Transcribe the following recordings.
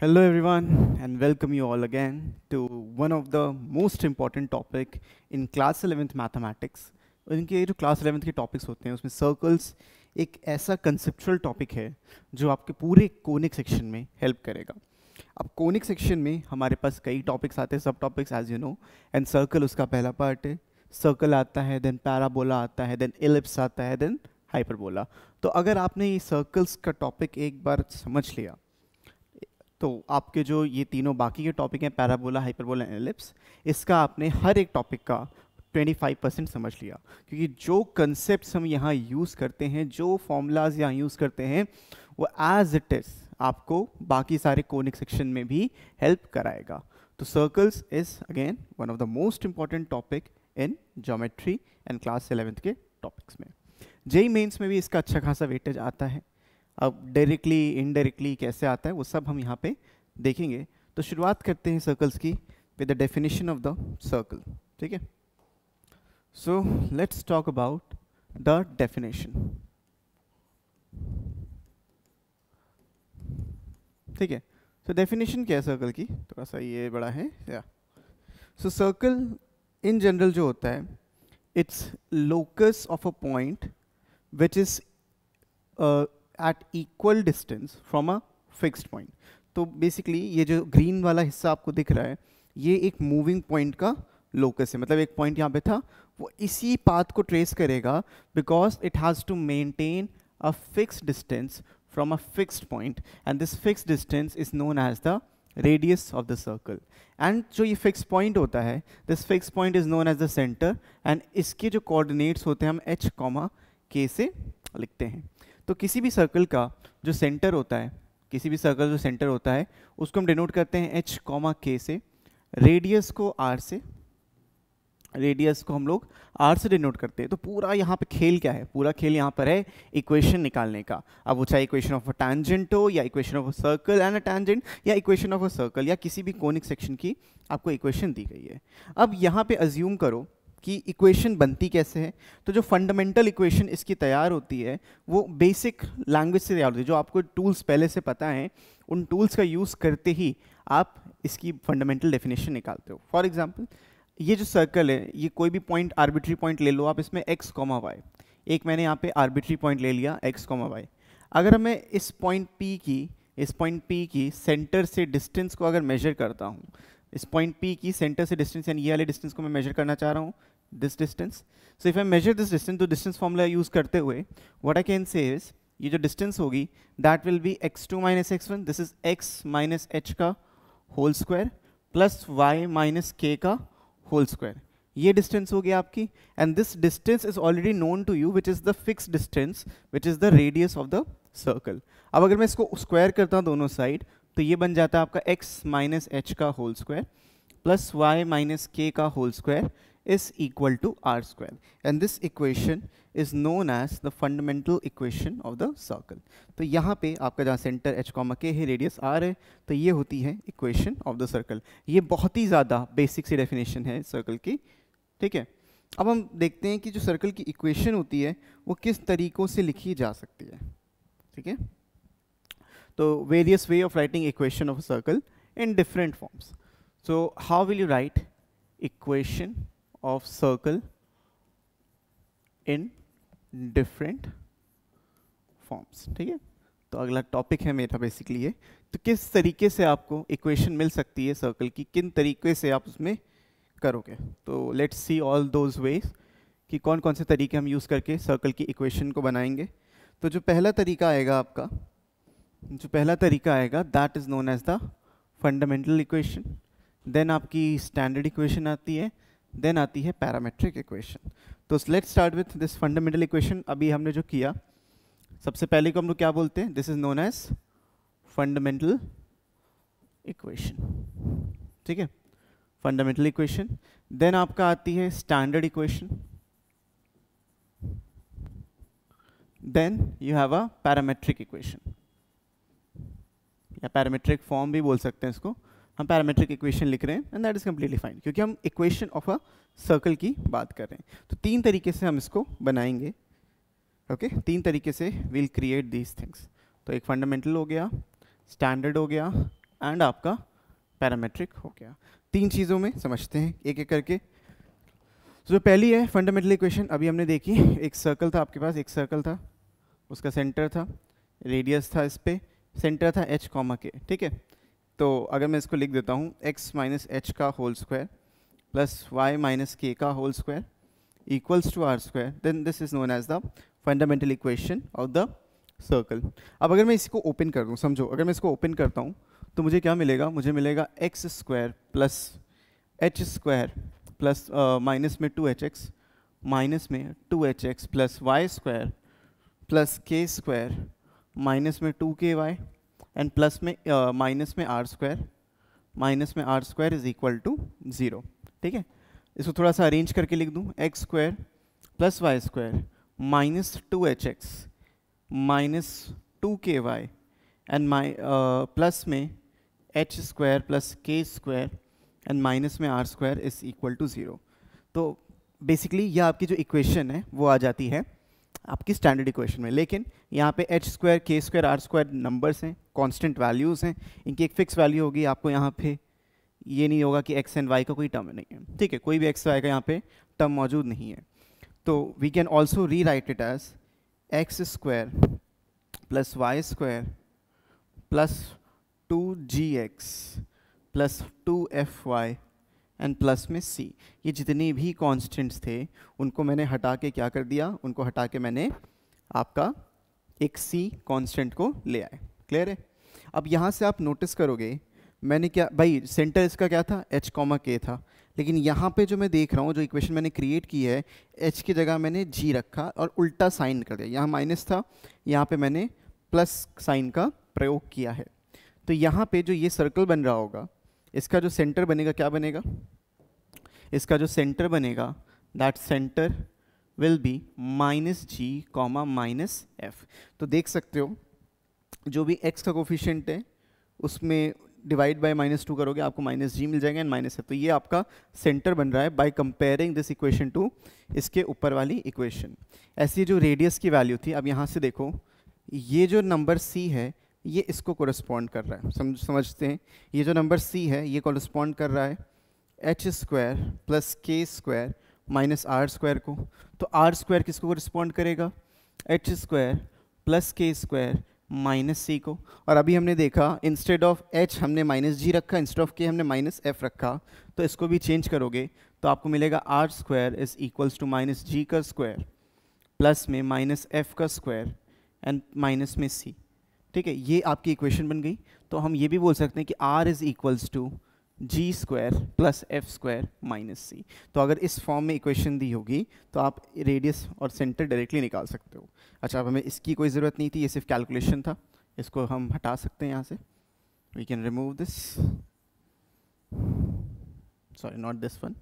Hello everyone and welcome you all again to one of the most important topic in class 11th mathematics. इनके जो class 11th के topics होते हैं उसमें circles एक ऐसा कंसेप्चुअल टॉपिक है जो आपके पूरे कोनिक सेक्शन में हेल्प करेगा अब कोनिक सेक्शन में हमारे पास कई टॉपिक्स आते हैं सब topics as you know and circle उसका पहला पार्ट है सर्कल आता है देन पैराबोला आता है देन एलिप्स आता है देन हाइपरबोला तो अगर आपने ये सर्कल्स का टॉपिक एक बार समझ लिया तो आपके जो ये तीनों बाकी के टॉपिक हैं पैराबोला हाइपरबोला एनालिप्स इसका आपने हर एक टॉपिक का 25 परसेंट समझ लिया क्योंकि जो कंसेप्ट हम यहाँ यूज़ करते हैं जो फॉर्मूलाज यहाँ यूज़ करते हैं वो एज इट इज़ आपको बाकी सारे कोनिक सेक्शन में भी हेल्प कराएगा तो circles is again one of the most important topic in geometry and class eleventh के टॉपिक्स में जेई मेन्स में भी इसका अच्छा खासा वेटेज आता है अब डायरेक्टली इनडायरेक्टली कैसे आता है वो सब हम यहाँ पे देखेंगे तो शुरुआत करते हैं सर्कल्स की with the definition of the circle ठीक है so let's talk about the definition ठीक है सो डेफिनेशन क्या है सर्कल की थोड़ा सा ये बड़ा है या सो सर्कल इन जनरल जो होता है it's locus of a point which is at equal distance from a fixed point तो बेसिकली ये जो ग्रीन वाला हिस्सा आपको दिख रहा है ये एक मूविंग पॉइंट का लोकस है मतलब एक पॉइंट यहाँ पे था वो इसी पाथ को ट्रेस करेगा because it has to maintain a fix distance from a fixed point and this fix distance is known as the radius of the circle and जो ये फिक्स पॉइंट होता है this fix point is known as the centre and इसके जो coordinates होते हैं हम H comma के से लिखते हैं तो किसी भी सर्कल का जो सेंटर होता है किसी भी सर्कल जो सेंटर होता है उसको हम डिनोट करते हैं एच कॉमा के से रेडियस को आर से रेडियस को हम लोग आर से डिनोट करते हैं तो पूरा यहाँ पे खेल क्या है पूरा खेल यहाँ पर है इक्वेशन निकालने का अब वो चाहे इक्वेशन ऑफ अ टैंजेंट हो या equation of a circle and a tangent या इक्वेशन ऑफ अ सर्कल या किसी भी कोनिक सेक्शन की आपको इक्वेशन दी गई है अब यहाँ पे अज्यूम करो कि इक्वेशन बनती कैसे है तो जो फंडामेंटल इक्वेशन इसकी तैयार होती है वो बेसिक लैंग्वेज से तैयार होती है जो आपको टूल्स पहले से पता है उन टूल्स का यूज़ करते ही आप इसकी फंडामेंटल डेफिनेशन निकालते हो फॉर एग्जाम्पल ये जो सर्कल है ये कोई भी पॉइंट आर्बिट्री पॉइंट ले लो आप इसमें एक्स कॉमा वाई एक मैंने यहाँ पे आर्बिट्री पॉइंट ले लिया एक्स कॉमा वाई अगर हमें इस पॉइंट पी की इस पॉइंट पी की सेंटर से डिस्टेंस को अगर मेजर करता हूँ इस पॉइंट पी की सेंटर से डिस्टेंस यानी ये वाले डिस्टेंस को मैं मेजर करना चाह रहा हूँ this distance so if I measure this distance तो डिस्टेंस फॉर्मूला यूज करते हुए what I can say is ये जो डिस्टेंस होगी that will be x two minus x one this is x minus H का whole square plus Y minus के का whole square ये डिस्टेंस हो गया आपकी and this distance is already known to you which is the fix distance which is the radius of the circle अब अगर मैं इसको स्क्वायर करता हूँ दोनों साइड तो ये बन जाता है आपका x माइनस एच का whole square plus Y minus के का whole square is equal to are square and this equation is known as the fundamental equation of the circle तो यहाँ पे आपका जहाँ सेंटर h कॉमा के है रेडियस r है तो ये होती है इक्वेशन ऑफ द सर्कल ये बहुत ही ज़्यादा बेसिक सी डेफिनेशन है सर्कल की ठीक है अब हम देखते हैं कि जो सर्कल की इक्वेशन होती है वो किस तरीक़ों से लिखी जा सकती है ठीक है तो various way of writing equation of circle in different forms so how will you write equation of circle in different forms ठीक है तो अगला टॉपिक है मेरा बेसिकली ये तो किस तरीके से आपको इक्वेशन मिल सकती है सर्कल की किन तरीके से आप उसमें करोगे तो let's see all those ways कि कौन कौन से तरीके हम यूज़ करके सर्कल की इक्वेशन को बनाएंगे तो जो पहला तरीका आएगा आपका जो पहला तरीका आएगा that is known as the fundamental equation then आपकी स्टैंडर्ड इक्वेशन आती है देन आती है पैरामेट्रिक इक्वेशन तो let start with this fundamental equation अभी हमने जो किया सबसे पहले को हम लोग क्या बोलते हैं this is known as fundamental equation ठीक है फंडामेंटल इक्वेशन देन आपका आती है standard equation then you have a parametric equation या पैरामेट्रिक फॉर्म भी बोल सकते हैं इसको हम पैरामेट्रिक इक्वेशन लिख रहे हैं and that is completely fine क्योंकि हम इक्वेशन ऑफ अ सर्कल की बात कर रहे हैं तो तीन तरीके से हम इसको बनाएंगे ओके okay? तीन तरीके से विल क्रिएट दीज थिंग्स तो एक फंडामेंटल हो गया स्टैंडर्ड हो गया एंड आपका पैरामेट्रिक हो गया तीन चीज़ों में समझते हैं एक एक करके जो तो so, जो पहली है फंडामेंटल इक्वेशन अभी हमने देखी एक सर्कल था आपके पास एक सर्कल था उसका सेंटर था रेडियस था इस पर सेंटर था एच कॉमा के ठीक है तो अगर मैं इसको लिख देता हूँ एक्स माइनस एच का whole square plus Y minus के का whole square equals to are square then this is known as the fundamental equation of the circle अब अगर मैं इसको ओपन कर दूँ समझो अगर मैं इसको ओपन करता हूँ तो मुझे क्या मिलेगा मुझे मिलेगा x square plus h square plus minus में टू एच एक्स माइनस में two h x plus Y square plus k square minus में two k y and plus में माइनस uh, में आर स्क्वायर माइनस में r square is equal to zero ठीक है इसको थोड़ा सा अरेंज करके लिख दूँ x square plus Y square minus two h x minus two k y and my plus में h square plus k square and minus में r square is equal to zero तो बेसिकली यह आपकी जो equation है वो आ जाती है आपकी स्टैंडर्ड इक्वेशन में लेकिन यहाँ पे h square k square r square numbers हैं कांस्टेंट वैल्यूज़ हैं इनकी एक फिक्स वैल्यू होगी आपको यहाँ पे ये नहीं होगा कि एक्स एंड वाई का कोई टर्म नहीं है ठीक है कोई भी एक्स वाई का यहाँ पे टर्म मौजूद नहीं है तो we can also rewrite it as x square plus Y square plus two ji x plus two F Y and plus में सी ये जितने भी कॉन्स्टेंट्स थे उनको मैंने हटा के क्या कर दिया उनको हटा के मैंने आपका एक सी कॉन्स्टेंट को ले आए क्लियर है अब यहाँ से आप नोटिस करोगे मैंने क्या भाई सेंटर इसका क्या था एच कॉमा के था लेकिन यहाँ पे जो मैं देख रहा हूँ जो इक्वेशन मैंने क्रिएट की है एच की जगह मैंने जी रखा और उल्टा साइन कर दिया यहाँ माइनस था यहाँ पे मैंने प्लस साइन का प्रयोग किया है तो यहाँ पे जो ये सर्कल बन रहा होगा इसका जो सेंटर बनेगा क्या बनेगा इसका जो सेंटर बनेगा that centre will be minus g comma minus f तो देख सकते हो जो भी एक्स का कोफिशेंट है उसमें डिवाइड बाय माइनस टू करोगे आपको माइनस जी मिल जाएगा एंड माइनस एफ तो ये आपका सेंटर बन रहा है by comparing this equation to इसके ऊपर वाली इक्वेशन ऐसी जो रेडियस की वैल्यू थी अब यहाँ से देखो ये जो नंबर सी है ये इसको कोरस्पॉन्ड कर रहा है समझ समझते हैं ये जो नंबर सी है ये कोरस्पॉन्ड कर रहा है h square plus k square minus r square को तो आर स्क्वायर किसको कोरस्पॉन्ड करेगा h square plus k square minus c को और अभी हमने देखा इंस्टेड ऑफ एच हमने माइनस जी रखा इंस्टेड ऑफ के हमने माइनस एफ रखा तो इसको भी चेंज करोगे तो आपको मिलेगा r square is equals to minus g का स्क्वायर प्लस में माइनस एफ का स्क्वायर एंड माइनस में सी ठीक है ये आपकी इक्वेशन बन गई तो हम ये भी बोल सकते हैं कि r is equals to g square plus f square minus सी तो अगर इस फॉर्म में इक्वेशन दी होगी तो आप रेडियस और सेंटर डायरेक्टली निकाल सकते हो अच्छा अब हमें इसकी कोई ज़रूरत नहीं थी ये सिर्फ कैलकुलेशन था इसको हम हटा सकते हैं यहाँ से we can remove this sorry not this one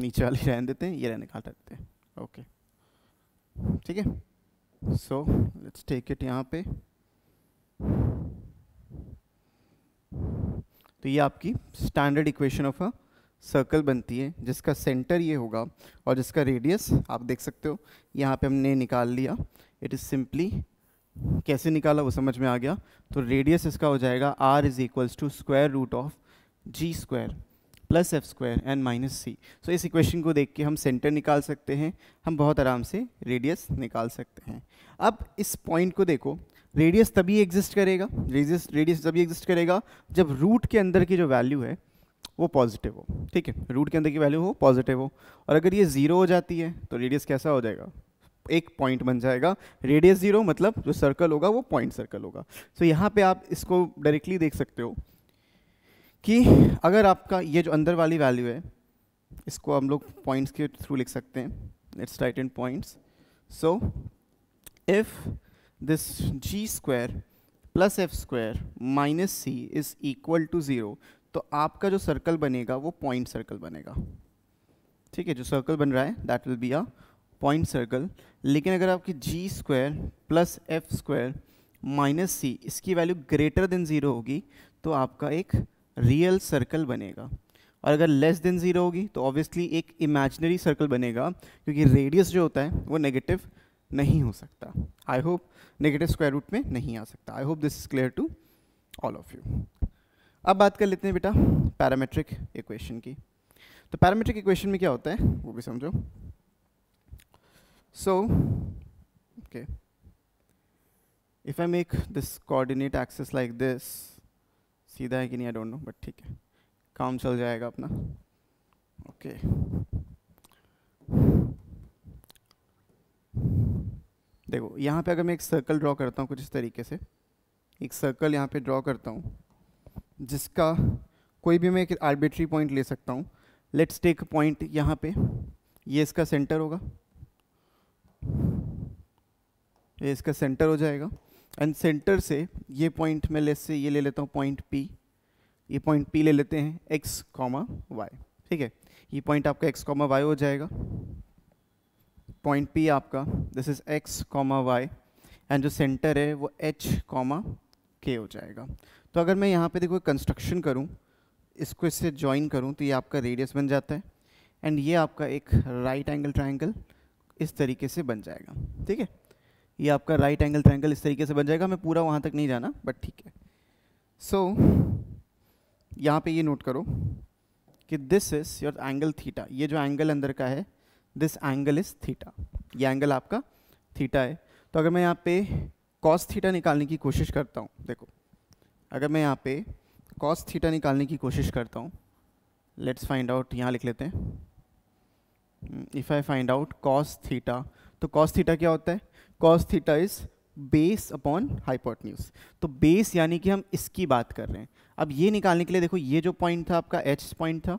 नीचे वाले रहन देते हैं ये रहने निकाल सकते हैं ओके ठीक है सो लेट्स टेक इट यहाँ पे तो ये आपकी standard equation of a circle बनती है जिसका सेंटर ये होगा और जिसका रेडियस आप देख सकते हो यहाँ पे हमने निकाल लिया इट इज़ सिंपली कैसे निकाला वो समझ में आ गया तो रेडियस इसका हो जाएगा r is equals to square root of g square plus f square and minus c so इस इक्वेशन को देख के हम सेंटर निकाल सकते हैं हम बहुत आराम से रेडियस निकाल सकते हैं अब इस पॉइंट को देखो रेडियस तभी एग्जिस्ट करेगा रेडियस रेडियस तभी एग्जिस्ट करेगा जब रूट के अंदर की जो वैल्यू है वो पॉजिटिव हो ठीक है रूट के अंदर की वैल्यू हो पॉजिटिव हो और अगर ये ज़ीरो हो जाती है तो रेडियस कैसा हो जाएगा एक पॉइंट बन जाएगा रेडियस ज़ीरो मतलब जो सर्कल होगा वो पॉइंट सर्कल होगा सो so, यहाँ पे आप इसको डायरेक्टली देख सकते हो कि अगर आपका ये जो अंदर वाली वैल्यू है इसको हम लोग पॉइंट्स के थ्रू लिख सकते हैं it's right in points so if this g square plus f square minus c is equal to zero तो आपका जो सर्कल बनेगा वो पॉइंट सर्कल बनेगा ठीक है जो सर्कल बन रहा है that will be a point circle लेकिन अगर आपकी g square plus f square minus c इसकी वैल्यू ग्रेटर देन ज़ीरो होगी तो आपका एक रियल सर्कल बनेगा और अगर लेस देन ज़ीरो होगी तो ऑब्वियसली एक इमेजनरी सर्कल बनेगा क्योंकि रेडियस जो होता है वो नेगेटिव नहीं हो सकता I hope negative square root में नहीं आ सकता I hope this is clear to all of you अब बात कर लेते हैं बेटा पैरामेट्रिक इक्वेशन की तो पैरामेट्रिक इक्वेशन में क्या होता है वो भी समझो so okay if I make this coordinate axes like this सीधा है कि नहीं आई डोंट नो बट ठीक है काम चल जाएगा अपना ओके okay. देखो यहाँ पे अगर मैं एक सर्कल ड्रॉ करता हूँ कुछ इस तरीके से एक सर्कल यहाँ पे ड्रॉ करता हूँ जिसका कोई भी मैं एक आर्बिट्री पॉइंट ले सकता हूँ लेट्स टेक पॉइंट यहाँ पे ये इसका सेंटर होगा ये इसका सेंटर हो जाएगा एंड सेंटर से ये पॉइंट मैं लेस से ये ले लेता हूँ पॉइंट पी ये पॉइंट पी ले लेते हैं एक्स कॉमा वाई ठीक है ये पॉइंट आपका एक्स कॉमा वाई हो जाएगा पॉइंट पी आपका this is x comma y and जो सेंटर है वो एच कॉमा के हो जाएगा तो अगर मैं यहाँ पे देखो कंस्ट्रक्शन करूँ इसको इससे ज्वाइन करूँ तो ये आपका रेडियस बन जाता है एंड ये आपका एक राइट एंगल ट्राइंगल इस तरीके से बन जाएगा ठीक है ये आपका राइट एंगल ट्राइंगल इस तरीके से बन जाएगा मैं पूरा वहाँ तक नहीं जाना बट ठीक है सो so, यहाँ पे ये नोट करो कि this is your angle theta ये जो एंगल अंदर का है दिस एंगल इज थीटा ये एंगल आपका थीटा है तो अगर मैं यहाँ पे कॉस थीटा निकालने की कोशिश करता हूँ देखो अगर मैं यहाँ पे कॉस थीटा निकालने की कोशिश करता हूँ लेट्स फाइंड आउट यहाँ लिख लेते हैं if I find out cos theta तो कॉस थीटा क्या होता है cos theta is base upon hypotenuse तो बेस यानी कि हम इसकी बात कर रहे हैं अब ये निकालने के लिए देखो ये जो पॉइंट था आपका एच पॉइंट था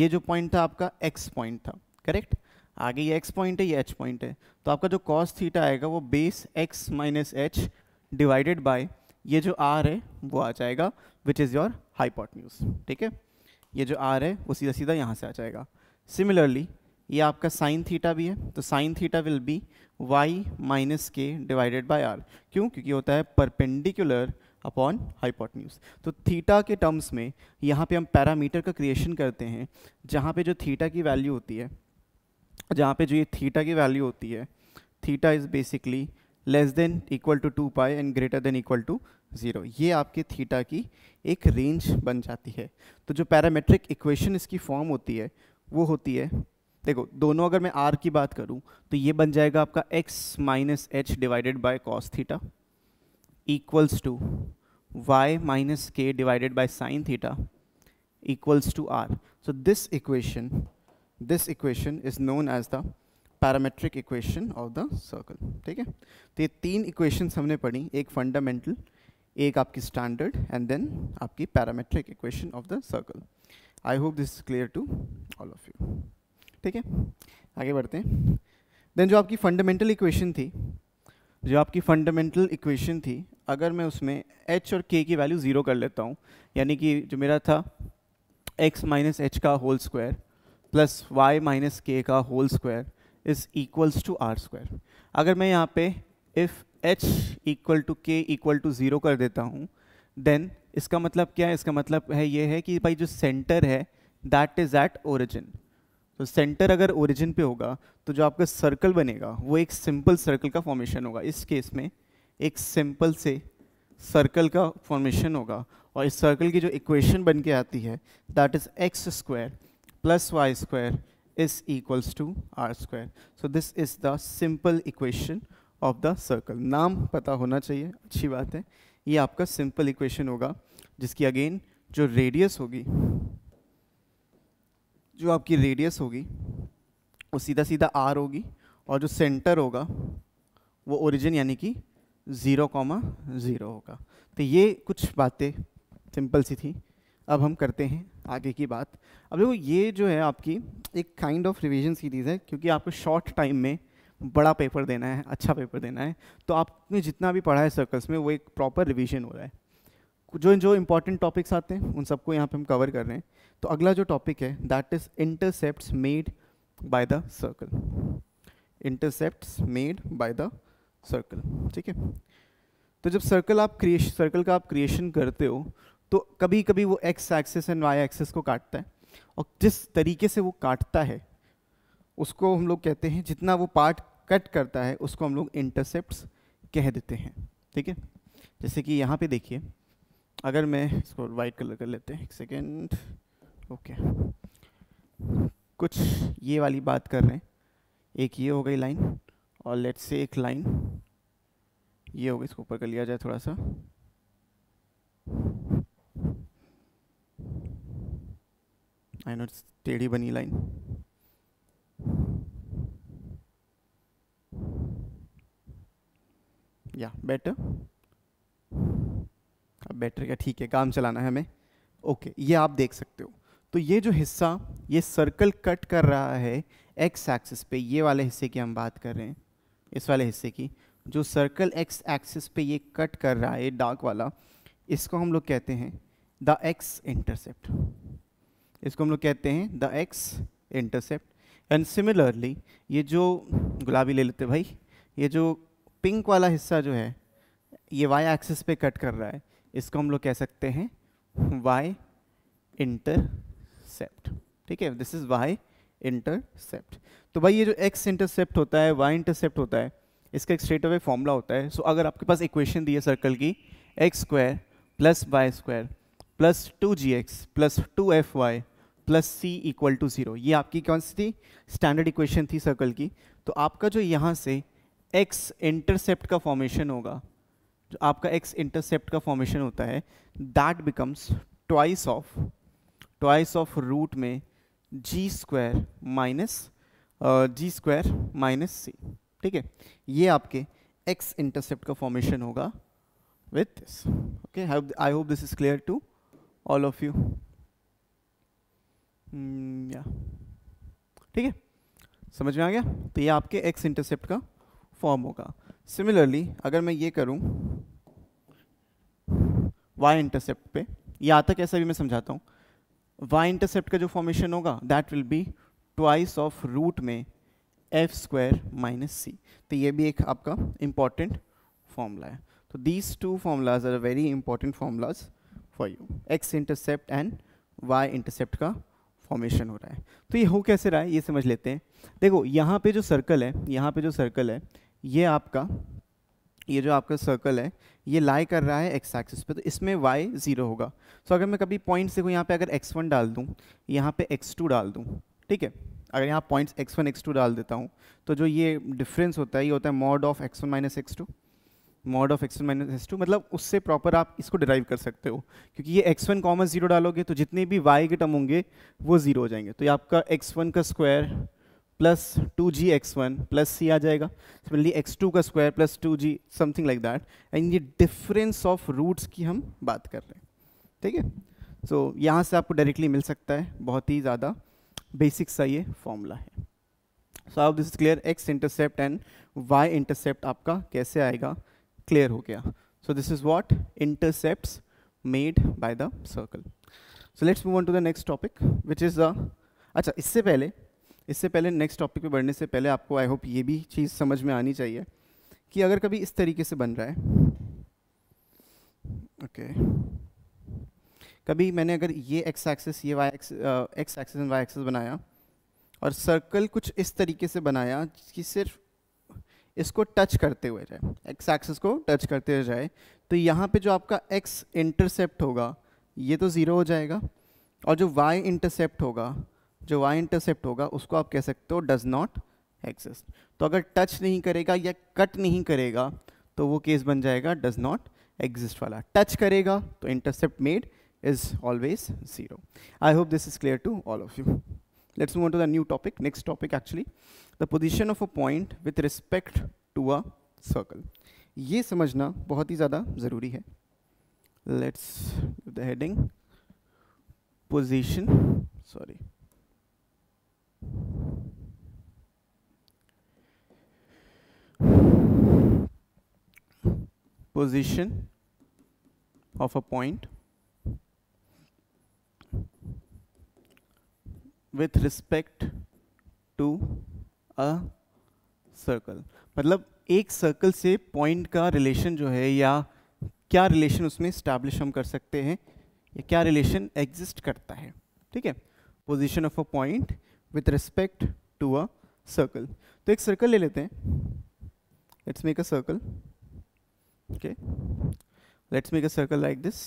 ये जो पॉइंट था आपका एक्स पॉइंट था करेक्ट आगे ये एक्स पॉइंट है ये एच पॉइंट है तो आपका जो कॉस थीटा आएगा वो base x minus H divided by ये जो आर है वो आ जाएगा विच इज़ योर हाइपोटन्यूज ठीक है ये जो आर है वो सीधा सीधा यहाँ से आ जाएगा सिमिलरली ये आपका साइन थीटा भी है तो sine theta will be y minus के डिवाइडेड बाय आर क्यों क्योंकि होता है परपेंडिकुलर अपॉन हाइपोटन्यूज तो थीटा के टर्म्स में यहाँ पे हम पैरामीटर का क्रिएशन करते हैं जहाँ पे जो थीटा की वैल्यू होती है जहाँ पे जो ये थीटा की वैल्यू होती है theta is basically less than equal to two pi and greater than equal to zero ये आपके थीटा की एक रेंज बन जाती है तो जो पैरामेट्रिक इक्वेशन इसकी फॉर्म होती है वो होती है देखो दोनों अगर मैं आर की बात करूँ तो ये बन जाएगा आपका X minus H divided by cos theta equals to Y minus के divided by sine theta equals to R so this equation this equation is known as the parametric equation of the circle ठीक है तो ये तीन equations हमने पढ़ी एक fundamental एक आपकी स्टैंडर्ड एंड देन आपकी parametric equation of the circle I hope this clear to all of you ठीक है आगे बढ़ते हैं देन जो आपकी फंडामेंटल इक्वेशन थी जो आपकी फंडामेंटल इक्वेशन थी अगर मैं उसमें h और k की वैल्यू ज़ीरो कर लेता हूँ यानी कि जो मेरा था x माइनस एच का whole square plus Y minus के का whole square is equals to are square अगर मैं यहाँ पे if H equal to K equal to zero कर देता हूँ देन इसका मतलब क्या है इसका मतलब है ये है कि भाई जो सेंटर है दैट इज़ एट ओरिजिन तो सेंटर अगर ओरिजिन पे होगा तो जो आपका सर्कल बनेगा वो एक सिंपल सर्कल का फॉर्मेशन होगा इस केस में एक सिंपल से सर्कल का फॉर्मेशन होगा और इस सर्कल की जो इक्वेशन बन के आती है that is X square plus y square is equals to r square. So this is the simple equation of the circle नाम पता होना चाहिए अच्छी बात है ये आपका सिंपल इक्वेशन होगा जिसकी अगेन जो रेडियस होगी जो आपकी रेडियस होगी वो सीधा सीधा आर होगी और जो सेंटर होगा वो ओरिजिन यानी कि ज़ीरो कॉमा ज़ीरो होगा तो ये कुछ बातें सिंपल सी थी अब हम करते हैं आगे की बात अब देखो ये जो है आपकी एक काइंड ऑफ रिवीजन सीरीज़ है क्योंकि आपको शॉर्ट टाइम में बड़ा पेपर देना है अच्छा पेपर देना है तो आपने जितना भी पढ़ा है सर्कल्स में वो एक प्रॉपर रिवीजन हो रहा है जो जो इंपॉर्टेंट टॉपिक्स आते हैं उन सबको यहाँ पे हम कवर कर रहे हैं तो अगला जो टॉपिक है that is intercept made by the circle intercept made by the circle ठीक है तो जब सर्कल आप क्रिएश सर्कल का आप क्रिएशन करते हो तो कभी कभी वो X axis and Y axis को काटता है और जिस तरीके से वो काटता है उसको हम लोग कहते हैं जितना वो पार्ट कट करता है उसको हम लोग इंटरसेप्ट कह देते हैं ठीक है जैसे कि यहाँ पे देखिए अगर मैं इसको वाइट कलर कर लेते हैं एक सेकेंड ओके कुछ ये वाली बात कर रहे हैं एक ये हो गई लाइन और लेट से एक लाइन ये हो गई इसको ऊपर कर लिया जाए थोड़ा सा आई नो टेढ़ी बनी लाइन या बेटर अब बेटर क्या ठीक है काम चलाना है हमें ओके okay, ये आप देख सकते हो तो ये जो हिस्सा ये सर्कल कट कर रहा है एक्स एक्सिस पे ये वाले हिस्से की हम बात कर रहे हैं इस वाले हिस्से की जो सर्कल एक्स एक्सिस पे ये कट कर रहा है डार्क वाला इसको हम लोग कहते हैं द एक्स इंटरसेप्ट इसको हम लोग कहते हैं the X intercept and similarly ये जो गुलाबी ले लेते भाई ये जो पिंक वाला हिस्सा जो है ये वाई एक्सिस पे कट कर रहा है इसको हम लोग कह सकते हैं वाई इंटरसेप्ट ठीक है दिस इज़ वाई इंटरसेप्ट तो भाई ये जो एक्स इंटरसेप्ट होता है वाई इंटरसेप्ट होता है इसका एक स्ट्रेट अवे फॉर्मूला होता है सो so, अगर आपके पास इक्वेशन दी है सर्कल की X square plus Y square plus two ji x plus two F Y plus C equal to zero ये आपकी कौन सी थी स्टैंडर्ड इक्वेशन थी सर्कल की तो आपका जो यहाँ से एक्स इंटरसेप्ट का फॉर्मेशन होगा जो आपका एक्स इंटरसेप्ट का फॉर्मेशन होता है that becomes twice of twice of root में G square minus G square minus C ठीक है ये आपके एक्स इंटरसेप्ट का फॉर्मेशन होगा with this okay I hope this is clear to all of you या hmm, ठीक है समझ में आ गया तो ये आपके एक्स इंटरसेप्ट का फॉर्म होगा सिमिलरली अगर मैं ये करूँ वाई इंटरसेप्ट पे या तक ऐसा भी मैं समझाता हूँ वाई इंटरसेप्ट का जो फॉर्मेशन होगा that will be twice of root में एफ स्क्वायर माइनस सी तो ये भी एक आपका इंपॉर्टेंट फॉर्मूला है तो these two formulas are very important formulas for you X intercept and Y intercept का फॉर्मेशन हो रहा है तो ये हो कैसे रहा है ये समझ लेते हैं देखो यहाँ पे जो सर्कल है यहाँ पे जो सर्कल है ये आपका ये जो आपका सर्कल है ये लाई कर रहा है एक्स एक्सिस पे तो इसमें वाई ज़ीरो होगा सो अगर मैं कभी पॉइंट्स देखो यहाँ पे अगर एक्स वन डाल दूँ यहाँ पे एक्स टू डाल दूँ ठीक है अगर यहाँ points X one X two डाल देता हूँ तो जो ये डिफरेंस होता है ये होता है mod of X one minus X two mod of X one minus S two मतलब उससे प्रॉपर आप इसको डिराइव कर सकते हो क्योंकि ये एक्स वन कॉमन जीरो डालोगे तो जितने भी वाई के टर्म होंगे वो जीरो हो जाएंगे तो ये आपका एक्स वन का स्क्वायर प्लस टू जी एक्स वन प्लस सी आ जाएगा सिमिलरली एक्स टू का square plus two G something like that and ये डिफरेंस ऑफ रूट्स की हम बात कर रहे हैं ठीक है सो यहाँ से आपको डायरेक्टली मिल सकता है बहुत ही ज़्यादा बेसिक सा ये फॉर्मूला है सो आप this is clear X intercept and Y intercept आपका कैसे आएगा क्लियर हो गया so this is what intercept made by the circle so let's move on to the next topic which is the अच्छा इससे पहले इससे पहले नेक्स्ट टॉपिक पे बढ़ने से पहले आपको आई होप ये भी चीज़ समझ में आनी चाहिए कि अगर कभी इस तरीके से बन रहा है ओके okay. कभी मैंने अगर ये एक्स एक्सेस ये Y X X axis and Y axis बनाया और सर्कल कुछ इस तरीके से बनाया कि सिर्फ इसको टच करते हुए जाए एक्स एक्सिस को टच करते हुए जाए तो यहाँ पे जो आपका एक्स इंटरसेप्ट होगा ये तो ज़ीरो हो जाएगा और जो वाई इंटरसेप्ट होगा जो वाई इंटरसेप्ट होगा उसको आप कह सकते हो डज नॉट एक्सिस्ट तो अगर टच नहीं करेगा या कट नहीं करेगा तो वो केस बन जाएगा डज नॉट एग्जिस्ट वाला टच करेगा तो intercept made is always zero I hope this is clear to all of you let's move to the new topic next topic actually the position of a point with respect to a circle ये समझना बहुत ही ज़्यादा ज़रूरी है let's the heading position sorry position of a point with respect to a circle मतलब एक circle से पॉइंट का रिलेशन जो है या क्या रिलेशन उसमें इस्टेब्लिश हम कर सकते हैं या क्या रिलेशन एग्जिस्ट करता है ठीक है position of a point with respect to a circle तो एक सर्कल ले लेते हैं let's make a circle okay let's make a circle like this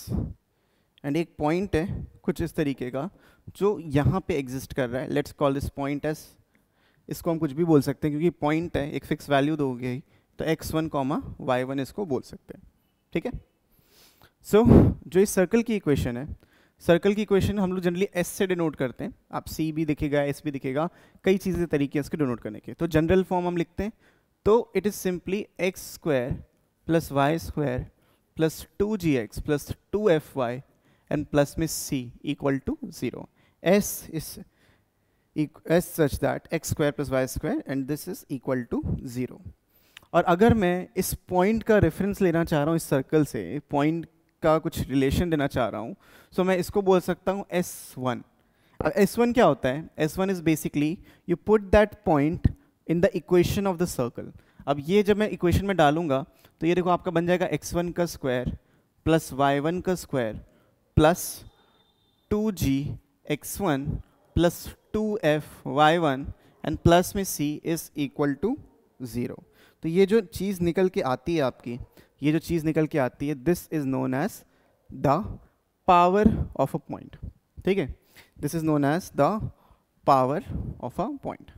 and एक पॉइंट है कुछ इस तरीके का जो यहाँ पे एग्जिस्ट कर रहा है let's call this point as इसको हम कुछ भी बोल सकते हैं क्योंकि पॉइंट है एक फिक्स वैल्यू दो गई तो X one comma Y one इसको बोल सकते हैं ठीक है सो so, जो इस सर्कल की इक्वेशन है सर्कल की इक्वेशन हम लोग जनरली एस से डिनोट करते हैं आप सी भी दिखेगा एस भी दिखेगा कई चीज़ें तरीके इसके डिनोट करने के तो जनरल फॉर्म हम लिखते हैं तो it is simply X square plus Y square plus two ji x plus two F Y and plus में C equal to zero S is S such that X square plus Y square and this is equal to zero और अगर मैं इस point का reference लेना चाह रहा हूँ इस सर्कल से पॉइंट का कुछ रिलेशन देना चाह रहा हूँ सो so मैं इसको बोल सकता हूँ एस वन अब एस वन क्या होता है S one is basically you put that point in the equation of the circle अब ये जब मैं इक्वेशन में डालूंगा तो ये देखो आपका बन जाएगा एक्स वन का स्क्वायर प्लस वाई वन का square plus two ji X one plus two F Y one and plus में C is equal to zero तो ये जो चीज़ निकल के आती है आपकी ये जो चीज़ निकल के आती है this is known as the power of a point ठीक है this is known as the power of a point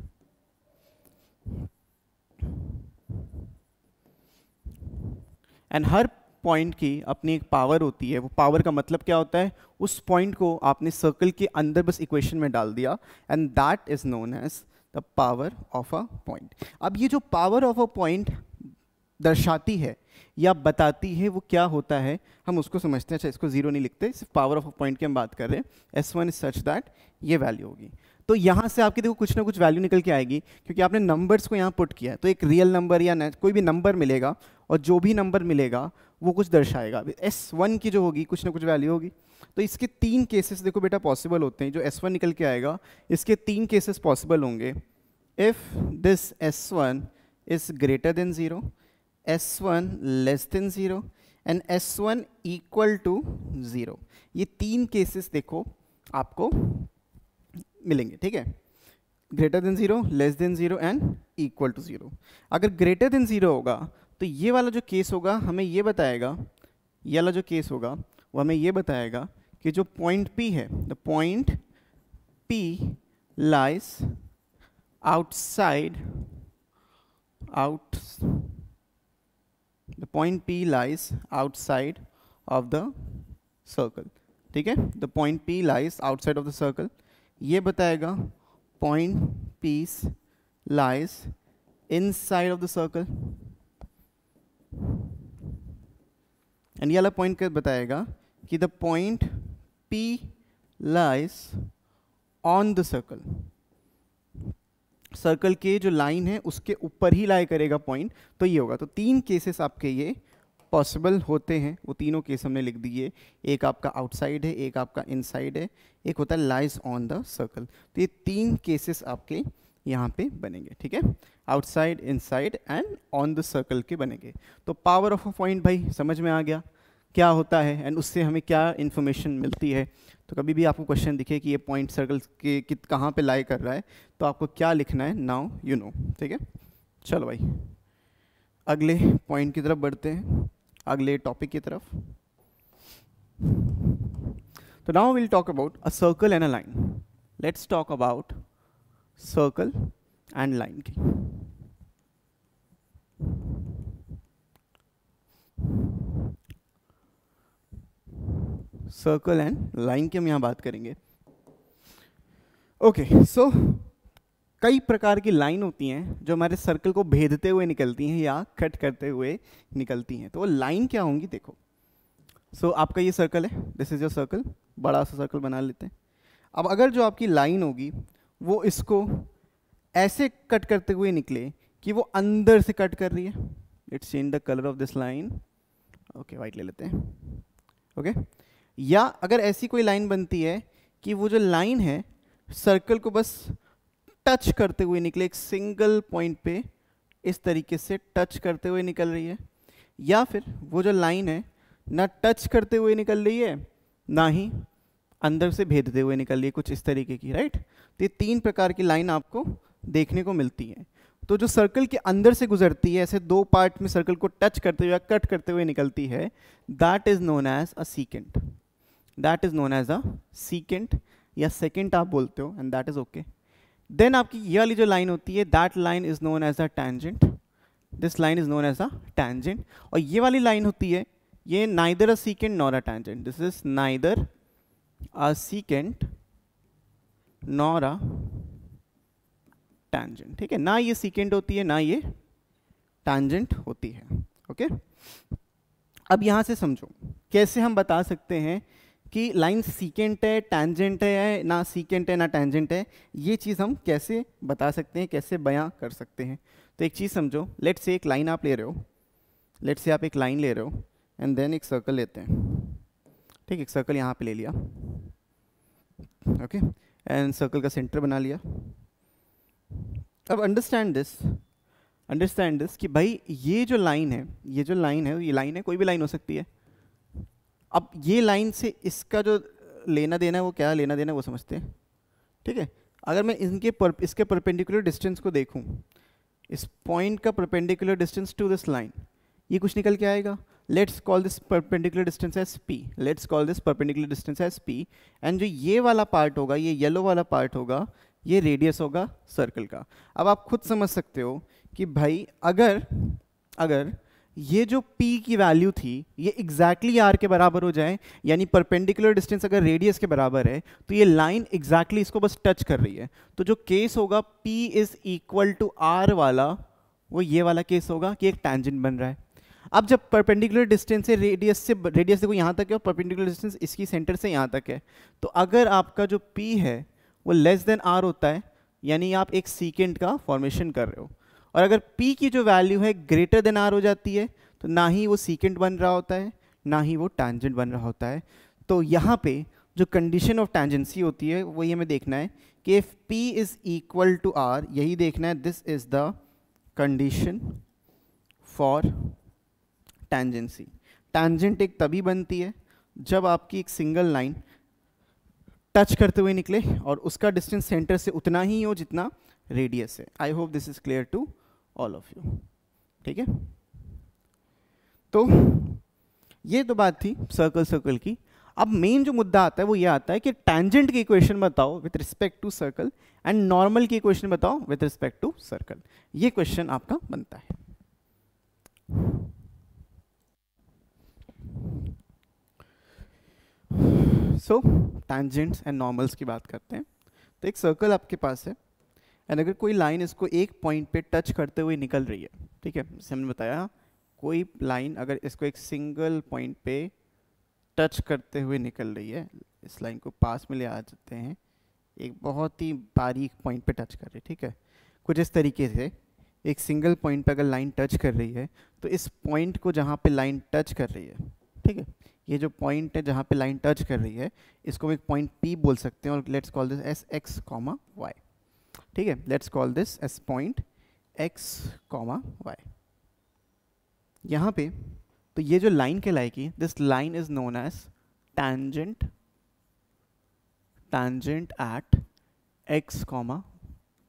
and हर पॉइंट की अपनी एक पावर होती है वो पावर का मतलब क्या होता है उस पॉइंट को आपने सर्कल के अंदर बस इक्वेशन में डाल दिया and that is known as the power of a point अब ये जो पावर ऑफ अ पॉइंट दर्शाती है या बताती है वो क्या होता है हम उसको समझते हैं अच्छा इसको जीरो नहीं लिखते सिर्फ पावर ऑफ अ पॉइंट की हम बात कर रहे हैं S one is such that ये वैल्यू होगी तो यहाँ से आपकी देखो कुछ ना कुछ वैल्यू निकल के आएगी क्योंकि आपने नंबर्स को यहाँ पुट किया है तो एक रियल नंबर या कोई भी नंबर मिलेगा और जो भी नंबर मिलेगा वो कुछ दर्शाएगा एस वन की जो होगी कुछ ना कुछ वैल्यू होगी तो इसके तीन केसेस देखो बेटा पॉसिबल होते हैं जो एस वन निकल के आएगा इसके तीन केसेस पॉसिबल होंगे if this S one is greater than zero S one less than zero and S one equal to zero ये तीन केसेस देखो आपको मिलेंगे ठीक है greater than zero less than zero and equal to zero अगर greater than zero होगा तो ये वाला जो केस होगा हमें ये बताएगा ये वाला जो केस होगा वो हमें ये बताएगा कि जो पॉइंट पी है the point P lies outside out the point P lies outside of the circle ठीक है the point P lies outside of the circle ये बताएगा point P's lies inside of the circle and ये वाला point क्या बताएगा कि the point P lies on the circle circle के जो लाइन है उसके ऊपर ही लाई करेगा पॉइंट तो ये होगा तो तीन केसेस आपके ये पॉसिबल होते हैं वो तीनों केस हमने लिख दिए एक आपका आउटसाइड है एक आपका इनसाइड है एक होता है लाइज ऑन द सर्कल तो ये तीन केसेस आपके यहाँ पे बनेंगे ठीक है outside inside and on the circle के बनेंगे तो पावर ऑफ अ पॉइंट भाई समझ में आ गया क्या होता है एंड उससे हमें क्या इन्फॉर्मेशन मिलती है तो कभी भी आपको क्वेश्चन दिखे कि ये पॉइंट सर्कल के कित कहाँ पे लाई कर रहा है तो आपको क्या लिखना है नाउ यू नो ठीक है चलो भाई अगले पॉइंट की तरफ बढ़ते हैं अगले टॉपिक की तरफ तो now will talk about a circle and a line let's talk about circle and line की सर्कल एंड लाइन की हम यहां बात करेंगे ओके okay, सो so, कई प्रकार की लाइन होती हैं जो हमारे सर्कल को भेदते हुए निकलती हैं या कट करते हुए निकलती हैं तो वो लाइन क्या होंगी देखो सो so, आपका ये सर्कल है दिस इज योर सर्कल बड़ा सा सर्कल बना लेते हैं अब अगर जो आपकी लाइन होगी वो इसको ऐसे कट करते हुए निकले कि वो अंदर से कट कर रही है it's in the colour of this line okay white ले लेते हैं ओके okay? या अगर ऐसी कोई लाइन बनती है कि वो जो लाइन है सर्कल को बस टच करते हुए निकले एक सिंगल पॉइंट पे इस तरीके से टच करते हुए निकल रही है या फिर वो जो लाइन है ना टच करते हुए निकल रही है ना ही अंदर से भेदते हुए निकल रही है कुछ इस तरीके की राइट तो ये तीन प्रकार की लाइन आपको देखने को मिलती है तो जो सर्कल के अंदर से गुजरती है ऐसे दो पार्ट में सर्कल को टच करते हुए या कट करते हुए निकलती है that is known as a secant that is known as a secant या सेकेंट आप बोलते हो and that is okay then आपकी ये वाली जो लाइन होती है that line is known as a tangent this line is known as a tangent और ये वाली लाइन होती है ये neither a secant nor a tangent this is neither a secant nor a tangent ठीक है ना ये secant होती है ना ये tangent होती है ओके okay? अब यहां से समझो कैसे हम बता सकते हैं कि लाइन सीकेंट है टैंजेंट है ना सीकेंट है ना टैंजेंट है ये चीज़ हम कैसे बता सकते हैं कैसे बयां कर सकते हैं तो एक चीज़ समझो लेट से एक लाइन आप ले रहे हो लेट से आप एक लाइन ले रहे हो एंड देन एक सर्कल लेते हैं ठीक एक सर्कल यहाँ पे ले लिया ओके एंड सर्कल का सेंटर बना लिया अब अंडरस्टैंड दिस अंडरस्टैंड दिस कि भाई ये जो लाइन है ये जो लाइन है ये लाइन है कोई भी लाइन हो सकती है अब ये लाइन से इसका जो लेना देना है वो क्या लेना देना है वो समझते हैं ठीक है अगर मैं इनके पर, इसके परपेंडिकुलर डिस्टेंस को देखूं इस पॉइंट का perpendicular distance to this line ये कुछ निकल के आएगा let's call this perpendicular distance as P let's call this perpendicular distance as P and जो ये वाला पार्ट होगा ये येलो वाला पार्ट होगा ये रेडियस होगा सर्कल का अब आप खुद समझ सकते हो कि भाई अगर अगर ये जो P की वैल्यू थी ये एग्जैक्टली exactly R के बराबर हो जाए यानी परपेंडिकुलर डिस्टेंस अगर रेडियस के बराबर है तो ये लाइन एग्जैक्टली exactly इसको बस टच कर रही है तो जो केस होगा P is equal to R वाला वो ये वाला केस होगा कि एक टैंजेंट बन रहा है अब जब परपेंडिकुलर डिस्टेंस है रेडियस से रेडियस देखो यहाँ तक है और परपेंडिकुलर डिस्टेंस इसकी सेंटर से यहाँ तक है तो अगर आपका जो पी है वो लेस देन आर होता है यानी आप एक सीकेंड का फॉर्मेशन कर रहे हो और अगर पी की जो वैल्यू है ग्रेटर देन आर हो जाती है तो ना ही वो सीकेंड बन रहा होता है ना ही वो टैंजेंट बन रहा होता है तो यहाँ पे जो कंडीशन ऑफ टैंजेंसी होती है वही हमें देखना है कि if P is equal to R यही देखना है this is the condition for tangency tangent एक तभी बनती है जब आपकी एक सिंगल लाइन टच करते हुए निकले और उसका डिस्टेंस सेंटर से उतना ही हो जितना रेडियस है I hope this is clear to all of you ठीक है तो ये तो बात थी सर्कल सर्कल की अब मेन जो मुद्दा आता है वो ये आता है कि टैंजेंट की इक्वेशन बताओ with respect to circle and normal की इक्वेशन बताओ विथ रिस्पेक्ट टू सर्कल ये क्वेश्चन आपका बनता है सो टैंजेंट्स एंड नॉर्मल्स की बात करते हैं तो एक सर्कल आपके पास है एंड अगर कोई लाइन इसको एक पॉइंट पे टच करते हुए निकल रही है ठीक है जैसे हमने बताया कोई लाइन अगर इसको एक सिंगल पॉइंट पे टच करते हुए निकल रही है इस लाइन को पास में ले आ जाते हैं एक बहुत ही बारीक पॉइंट पे टच कर रही है ठीक है कुछ इस तरीके से एक सिंगल पॉइंट पर अगर लाइन टच कर रही है तो इस पॉइंट को जहाँ पर लाइन टच कर रही है ठीक है ये जो पॉइंट है जहाँ पे लाइन टच कर रही है इसको हम एक पॉइंट पी बोल सकते हैं और let's call this as X comma Y ठीक है let's call this as point X comma Y यहाँ पे तो ये जो लाइन कहलाएगी this line is known as tangent tangent at X comma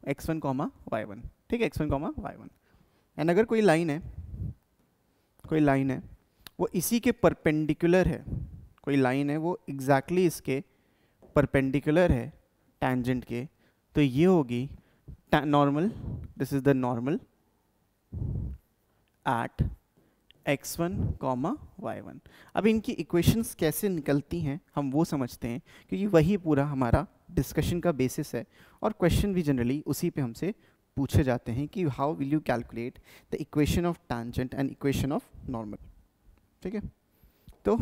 X one comma Y one ठीक है X one comma Y one and अगर कोई लाइन है कोई लाइन है वो इसी के परपेंडिकुलर है कोई लाइन है वो एग्जैक्टली exactly इसके परपेंडिकुलर है टैंजेंट के तो ये होगी normal this is the normal at x one comma Y one अब इनकी इक्वेशंस कैसे निकलती हैं हम वो समझते हैं क्योंकि वही पूरा हमारा डिस्कशन का बेसिस है और क्वेश्चन भी जनरली उसी पे हमसे पूछे जाते हैं कि how will you calculate the equation of tangent and equation of normal ठीक है तो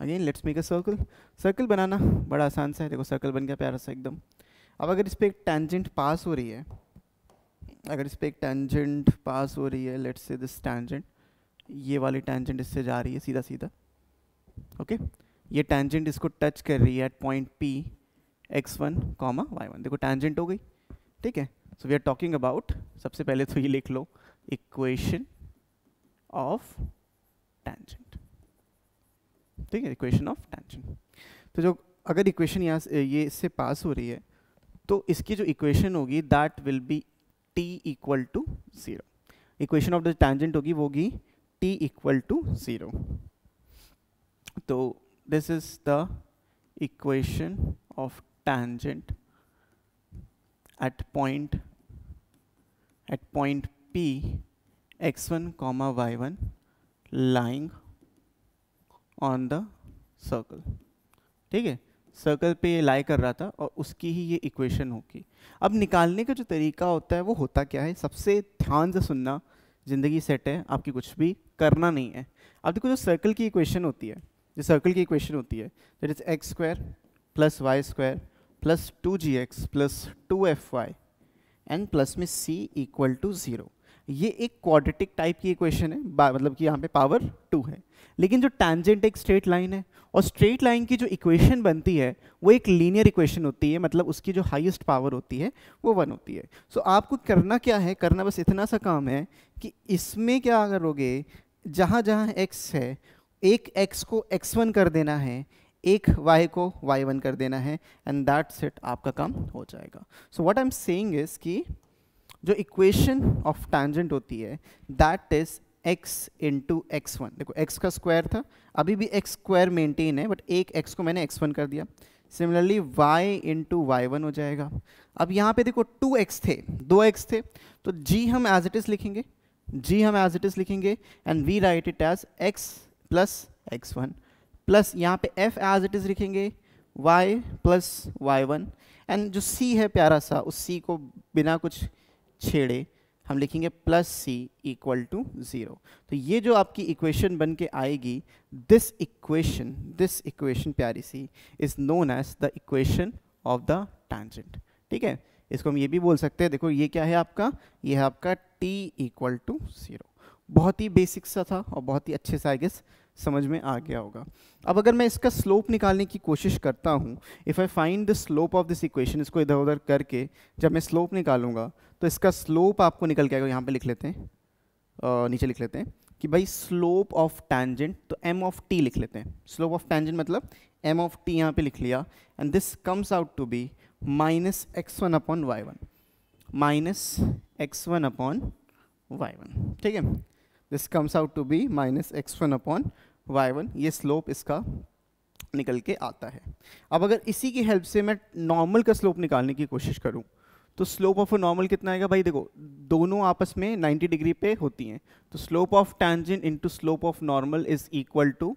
again let's make a circle circle बनाना बड़ा आसान सा है देखो सर्कल बन गया प्यारा सा एकदम अब अगर इस पर एक टेंजेंट पास हो रही है अगर इस पर एक टेंजेंट पास हो रही है लेट्स से दिस टेंजेंट ये वाली टेंजेंट इससे जा रही है सीधा सीधा ओके okay? ये टेंजेंट इसको टच कर रही है at point P x one comma Y one देखो टेंजेंट हो गई ठीक है so we are talking about सबसे पहले तो ये लिख लो इक्वेशन ऑफ टेंजेंट ठीक है इक्वेशन ऑफ टेंजेंट तो जो अगर इक्वेशन यहाँ ये इससे पास हो रही है तो इसकी जो इक्वेशन होगी that will be T equal to zero equation of the tangent होगी वो होगी टी इक्वल टू ज़ीरो तो this is the equation of tangent at point at point P x one comma Y one lying on the circle ठीक है circle पे ये लाई कर रहा था और उसकी ही ये इक्वेशन होगी अब निकालने का जो तरीका होता है वो होता क्या है सबसे ध्यान से सुनना ज़िंदगी सेट है आपकी कुछ भी करना नहीं है अब देखो जो सर्कल की इक्वेशन होती है जो सर्कल की इक्वेशन होती है that is X square plus Y square plus two ji x plus two F Y and plus में सी इक्वल टू ज़ीरो ये एक क्वाड्रेटिक टाइप की इक्वेशन है मतलब कि यहाँ पे पावर टू है लेकिन जो टैंजेंट एक स्ट्रेट लाइन है और स्ट्रेट लाइन की जो इक्वेशन बनती है वो एक लीनियर इक्वेशन होती है मतलब उसकी जो हाईएस्ट पावर होती है वो वन होती है सो so, आपको करना क्या है करना बस इतना सा काम है कि इसमें क्या करोगे जहाँ जहाँ एक्स है एक एक्स को एक्स वन कर देना है एक y को y1 कर देना है एंड दैट सेट आपका काम हो जाएगा so what I am saying is कि जो इक्वेशन ऑफ टैंजेंट होती है that is x into X one देखो x का स्क्वायर था अभी भी एक्स स्क्वायर मेंटेन है बट एक x को मैंने x1 कर दिया सिमिलरली y इंटू वाई हो जाएगा अब यहाँ पे देखो 2x थे 2x थे तो g हम एज इट इज़ लिखेंगे g हम एज इट इज़ लिखेंगे and we write it as x plus X one plus यहाँ पे f एज इट इज़ लिखेंगे y plus Y one and जो c है प्यारा सा उस c को बिना कुछ छेड़े हम लिखेंगे plus C equal to zero तो ये जो आपकी इक्वेशन बन के आएगी दिस इक्वेशन दिस इक्वेशन प्यारी सी is known as the equation of the tangent ठीक है इसको हम ये भी बोल सकते हैं देखो ये क्या है आपका ये है आपका टी इक्वल टू ज़ीरो बहुत ही बेसिक सा था और बहुत ही अच्छे सा आई गेस समझ में आ गया होगा अब अगर मैं इसका स्लोप निकालने की कोशिश करता हूँ if I find the slope of this equation इसको इधर उधर करके जब मैं स्लोप निकालूंगा तो इसका स्लोप आपको निकल के आएगा यहाँ पे लिख लेते हैं आ, नीचे लिख लेते हैं कि भाई स्लोप ऑफ टैंजेंट तो एम ऑफ टी लिख लेते हैं स्लोप ऑफ टैंजेंट मतलब एम ऑफ टी यहाँ पर लिख लिया and this comes out to be minus x one upon Y one minus x one upon Y one ठीक है this comes out to be minus x one upon y1 ये slope इसका निकल के आता है अब अगर इसी की हेल्प से मैं नॉर्मल का स्लोप निकालने की कोशिश करूं तो स्लोप ऑफ नॉर्मल कितना आएगा भाई देखो दोनों आपस में 90 डिग्री पे होती हैं तो slope of tangent into slope of normal is equal to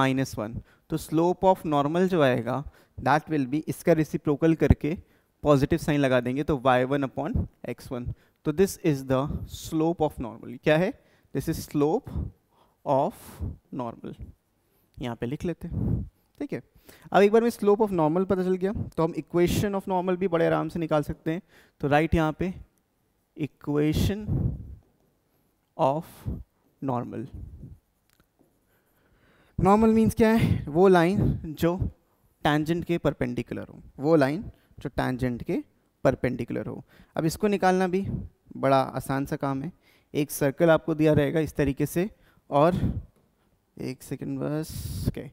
minus one तो स्लोप ऑफ नॉर्मल जो आएगा दैट विल बी इसका रिसिप्रोकल करके पॉजिटिव साइन लगा देंगे तो Y one upon X one तो this is the slope of normal क्या है this is slope of normal यहाँ पे लिख लेते ठीक है अब एक बार में स्लोप ऑफ नॉर्मल पता चल गया तो हम इक्वेशन ऑफ नॉर्मल भी बड़े आराम से निकाल सकते हैं तो राइट यहाँ पे equation of normal normal means क्या है वो लाइन जो टैंजेंट के परपेंडिकुलर हो वो लाइन जो टैंजेंट के परपेंडिकुलर हो अब इसको निकालना भी बड़ा आसान सा काम है एक सर्कल आपको दिया रहेगा इस तरीके से और एक सेकेंड बस के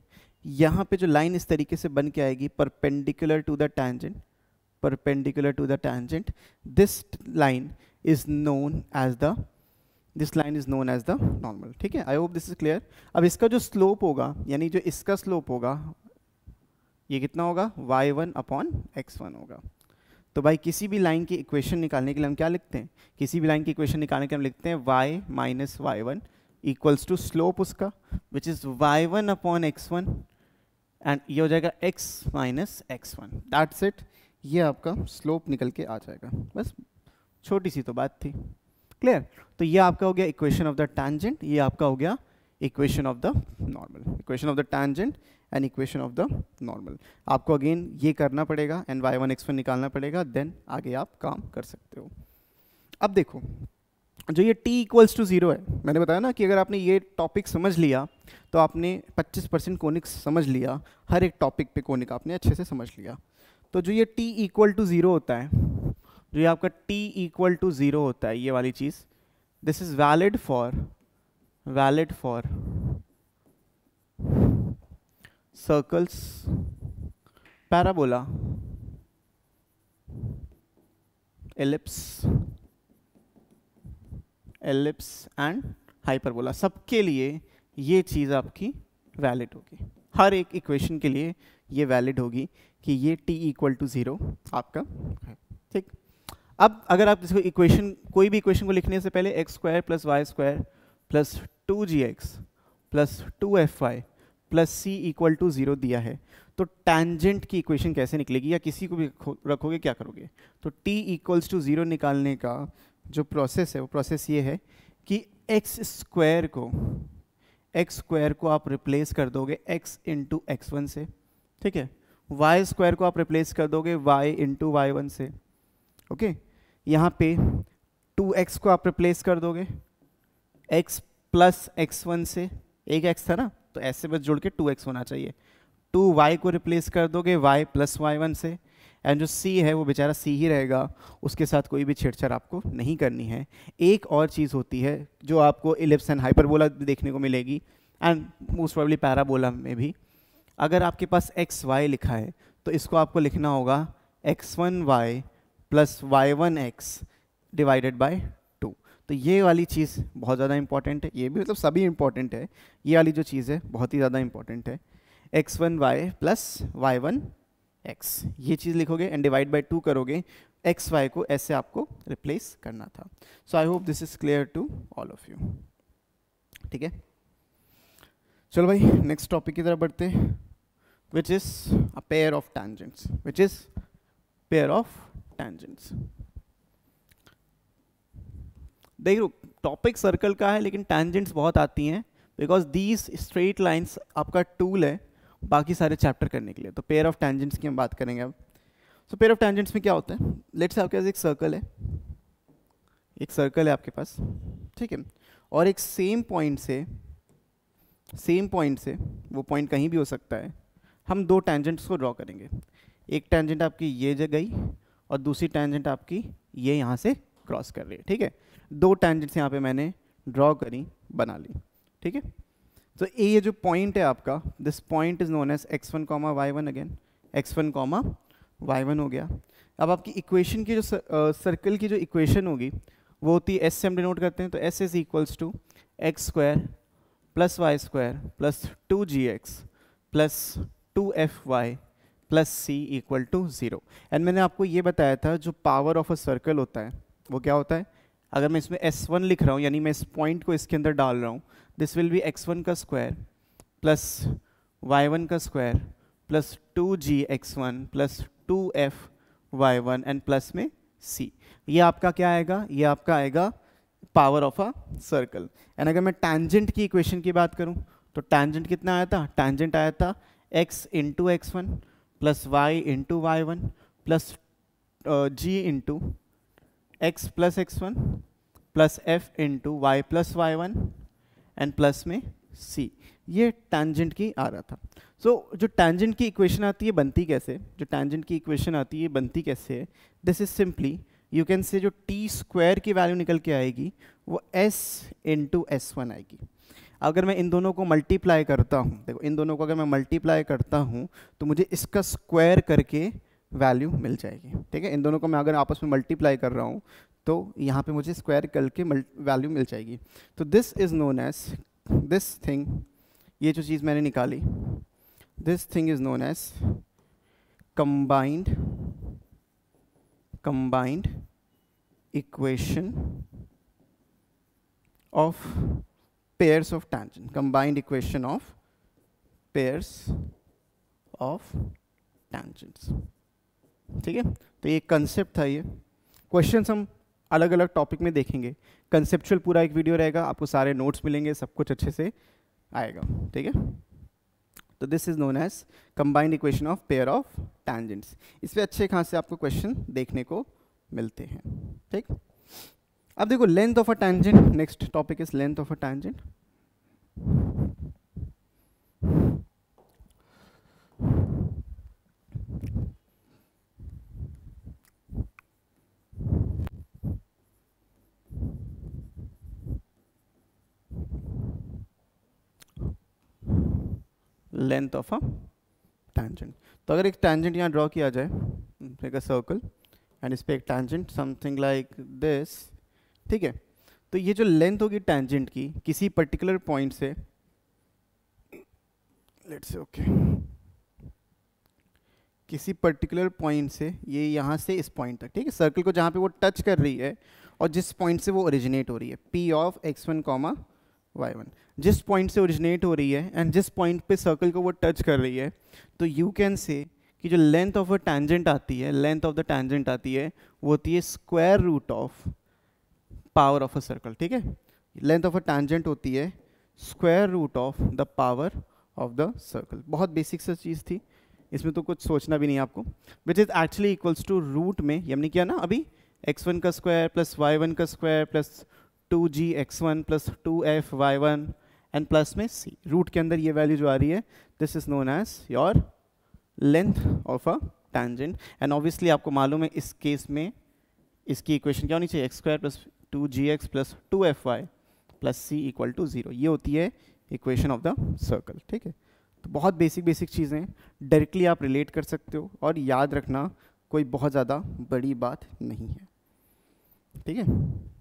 यहाँ पे जो लाइन इस तरीके से बन के आएगी perpendicular to the tangent perpendicular to the tangent this line is known as the this line is known as the normal ठीक है I hope this is clear अब इसका जो स्लोप होगा यानी जो इसका स्लोप होगा ये कितना होगा Y one upon X one होगा तो भाई किसी भी लाइन की इक्वेशन निकालने के लिए हम क्या लिखते हैं किसी भी लाइन की इक्वेशन निकालने के लिए हम लिखते हैं Y minus Y one equals to slope उसका which is Y one upon X one and ये हो जाएगा X minus x one that's set ये आपका स्लोप निकल के आ जाएगा बस छोटी सी तो बात थी क्लियर तो ये आपका हो गया इक्वेशन ऑफ द टैंजेंट ये आपका हो गया equation of the normal equation of the tangent and equation of the normal आपको अगेन ये करना पड़ेगा and Y one X one निकालना पड़ेगा देन आगे आप काम कर सकते हो अब देखो जो ये t इक्वल्स टू ज़ीरो है मैंने बताया ना कि अगर आपने ये टॉपिक समझ लिया तो आपने 25 परसेंट कोनिक समझ लिया हर एक टॉपिक पे कोनिक आपने अच्छे से समझ लिया तो जो ये t इक्वल टू ज़ीरो होता है जो ये आपका t इक्वल टू ज़ीरो होता है ये वाली चीज़ this is valid for valid for circles parabola ellipse ellipse and hyperbola सबके लिए ये चीज़ आपकी वैलिड होगी हर एक इक्वेशन के लिए ये वैलिड होगी कि ये t इक्वल टू ज़ीरो आपका है ठीक अब अगर आप इसको इक्वेशन कोई भी इक्वेशन को लिखने से पहले X square plus Y square plus two ji x plus two F Y plus C equal to zero दिया है तो टैंजेंट की इक्वेशन कैसे निकलेगी या किसी को भी रखोगे क्या करोगे तो t इक्वल्स टू ज़ीरो निकालने का जो प्रोसेस है वो प्रोसेस ये है कि एक्स स्क्वायर को एक्स स्क्वायर को आप रिप्लेस कर दोगे एक्स इंटू एक्स वन से ठीक है वाई स्क्वायर को आप रिप्लेस कर दोगे वाई इंटू वाई वन से ओके यहाँ पे टू एक्स को आप रिप्लेस कर दोगे एक्स प्लस एक्स वन से एक एक्स था ना तो ऐसे बस जुड़ के टू एक्स होना चाहिए टू वाई को रिप्लेस कर दोगे वाई प्लस वाई वन से एंड जो सी है वो बेचारा सी ही रहेगा उसके साथ कोई भी छेड़छाड़ आपको नहीं करनी है एक और चीज़ होती है जो आपको इलिप्स एंड हाइपरबोला देखने को मिलेगी एंड मोस्ट प्रॉब्ली पैराबोला में भी अगर आपके पास एक्स वाई लिखा है तो इसको आपको लिखना होगा X one Y plus Y one X divided by two तो ये वाली चीज़ बहुत ज़्यादा इंपॉर्टेंट है ये भी मतलब सभी इंपॉर्टेंट है ये वाली जो चीज़ है बहुत ही ज़्यादा इंपॉर्टेंट है X one Y plus Y one X ये चीज़ लिखोगे एंड डिवाइड बाई टू करोगे एक्स वाई को ऐसे आपको रिप्लेस करना था so I hope this is clear to all of you ठीक है चलो भाई नेक्स्ट टॉपिक की तरफ बढ़ते which is a pair of tangents which is pair of tangents देखो टॉपिक सर्कल का है लेकिन टैंजेंट्स बहुत आती हैं बिकॉज दीज स्ट्रेट लाइन्स आपका टूल है बाकी सारे चैप्टर करने के लिए तो पेयर ऑफ टेंजेंट्स की हम बात करेंगे अब सो पेयर ऑफ टेंजेंट्स में क्या होता है लेट्स आपके पास एक सर्कल है एक सर्कल है आपके पास ठीक है और एक सेम पॉइंट से सेम पॉइंट से वो पॉइंट कहीं भी हो सकता है हम दो टेंजेंट्स को ड्रॉ करेंगे एक टेंजेंट आपकी ये जगह गई और दूसरी टेंजेंट आपकी ये यहाँ से क्रॉस कर रही है ठीक है दो टेंजेंट्स यहाँ पे मैंने ड्रॉ करी बना ली ठीक है तो so, ये जो पॉइंट है आपका this point is known as X one comma Y one again X one comma Y one हो गया अब आपकी इक्वेशन की जो सर्कल uh, की जो इक्वेशन होगी वो होती है एस से हम डिनोट करते हैं तो S is equals to X square plus Y square plus two ji x plus two F Y plus C equal to zero and मैंने आपको ये बताया था जो पावर ऑफ अ सर्कल होता है वो क्या होता है अगर मैं इसमें एस वन लिख रहा हूँ यानी मैं इस पॉइंट को इसके अंदर डाल रहा हूँ this will be X one का स्क्वायर प्लस वाई वन का square plus two ji X one plus two F Y one and plus में सी ये आपका क्या आएगा ये आपका आएगा power of a circle and अगर मैं टैंजेंट की इक्वेशन की बात करूं तो टैंजेंट कितना आया था टैंजेंट आया था x into X one plus Y into Y one plus G into X plus X one plus F into Y plus Y one and plus में सी ये टैंजेंट की आ रहा था सो so, जो टैंजेंट की इक्वेशन आती है बनती कैसे जो टैंजेंट की इक्वेशन आती है बनती कैसे है this is simply you can say जो टी स्क्वायर की वैल्यू निकल के आएगी वो एस टू एस वन आएगी अगर मैं इन दोनों को मल्टीप्लाई करता हूँ देखो इन दोनों को अगर मैं मल्टीप्लाई करता हूँ तो मुझे इसका स्क्वायर करके वैल्यू मिल जाएगी ठीक है इन दोनों को मैं अगर आपस में मल्टीप्लाई कर रहा हूँ तो यहाँ पे मुझे स्क्वायर करके वैल्यू मिल जाएगी तो this is known as this thing ये जो चीज़ मैंने निकाली this thing is known as combined combined equation of pairs of tangent combined equation of pairs of tangents ठीक है तो ये कंसेप्ट था ये क्वेश्चन हम अलग अलग टॉपिक में देखेंगे कंसेप्चुअल पूरा एक वीडियो रहेगा आपको सारे नोट्स मिलेंगे सब कुछ अच्छे से आएगा ठीक है तो this is known as combined equation of pair of tangents इस पर अच्छे खास से आपको क्वेश्चन देखने को मिलते हैं ठीक अब देखो length of a tangent next topic is length of a tangent length of a tangent तो अगर एक टैंजेंट यहाँ ड्रॉ किया जाए एक सर्कल एंड इस पर एक टैंजेंट समथिंग लाइक दिस ठीक है तो ये जो लेंथ होगी टेंजेंट की किसी पर्टिकुलर पॉइंट से लेट्स ओके किसी पर्टिकुलर पॉइंट से ये यहाँ से इस पॉइंट तक ठीक है सर्कल को जहाँ पे वो टच कर रही है और जिस पॉइंट से वो ओरिजिनेट हो रही है P of X one comma Y one जिस पॉइंट से ओरिजिनेट हो रही है एंड जिस पॉइंट पे सर्कल को वो टच कर रही है तो यू कैन से कि जो लेंथ ऑफ अ टेंजेंट आती है लेंथ ऑफ द टैंजेंट आती है वो होती है square root of power of a circle ठीक है लेंथ ऑफ अ टेंजेंट होती है square root of the power of the circle बहुत बेसिक सा चीज़ थी इसमें तो कुछ सोचना भी नहीं आपको which is actually equals to root में यमने किया ना अभी एक्स वन का स्क्वायर प्लस वाई वन का square plus two ji X one plus two F Y one and plus में सी रूट के अंदर ये वैल्यू जो आ रही है this is known as your length of a tangent and obviously आपको मालूम है इस केस में इसकी इक्वेशन क्या होनी चाहिए X square plus two ji x plus two F Y plus C equal to zero ये होती है इक्वेशन ऑफ द सर्कल ठीक है तो बहुत बेसिक बेसिक चीज़ें डायरेक्टली आप रिलेट कर सकते हो और याद रखना कोई बहुत ज़्यादा बड़ी बात नहीं है ठीक है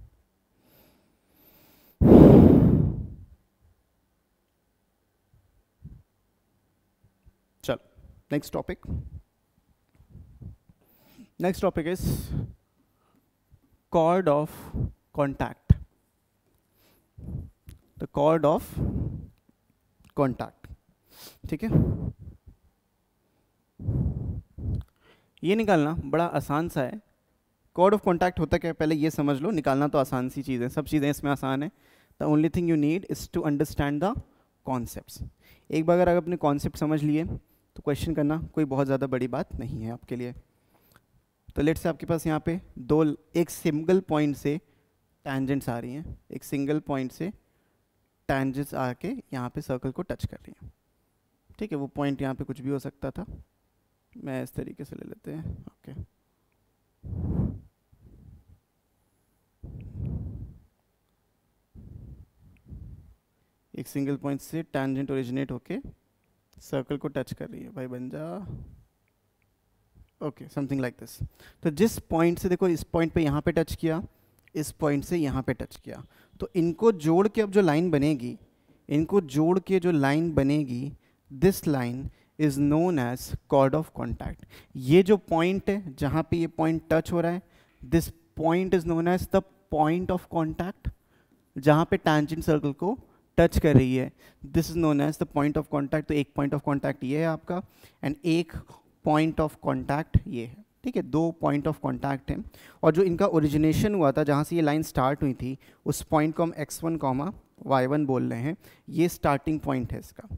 Next topic. Next topic is chord of contact. The chord of contact. ठीक है ये निकालना बड़ा आसान सा है कोड ऑफ कॉन्टैक्ट होता क्या है पहले ये समझ लो निकालना तो आसान सी चीज़ है सब चीज़ें इसमें आसान है the only thing you need is to understand the concept एक बार अगर आप अपने कॉन्सेप्ट समझ लिए तो क्वेश्चन करना कोई बहुत ज़्यादा बड़ी बात नहीं है आपके लिए तो लेट से आपके पास यहाँ पे दो एक सिंगल पॉइंट से टैंजेंट्स आ रही हैं एक सिंगल पॉइंट से टैंजेंट्स आके यहाँ पे सर्कल को टच कर रही हैं ठीक है वो पॉइंट यहाँ पे कुछ भी हो सकता था मैं इस तरीके से ले लेते हैं ओके एक सिंगल पॉइंट से टैंजेंट ओरिजिनेट होके सर्कल को टच कर रही है भाई बन जा ओके समथिंग लाइक दिस तो जिस पॉइंट से देखो इस पॉइंट पे यहाँ पे टच किया इस पॉइंट से यहाँ पे टच किया तो इनको जोड़ के अब जो लाइन बनेगी इनको जोड़ के जो लाइन बनेगी this line is known as chord of contact ये जो पॉइंट है जहाँ पे ये पॉइंट टच हो रहा है this point is known as the point of contact जहाँ पे टैंजेंट सर्कल को टच कर रही है this is known as the point of contact तो एक पॉइंट ऑफ कॉन्टैक्ट ये है आपका एंड एक पॉइंट ऑफ कॉन्टैक्ट ये है ठीक है दो पॉइंट ऑफ कॉन्टैक्ट हैं और जो इनका ओरिजिनेशन हुआ था जहाँ से ये लाइन स्टार्ट हुई थी उस पॉइंट को हम x one comma Y one बोल रहे हैं ये स्टार्टिंग पॉइंट है इसका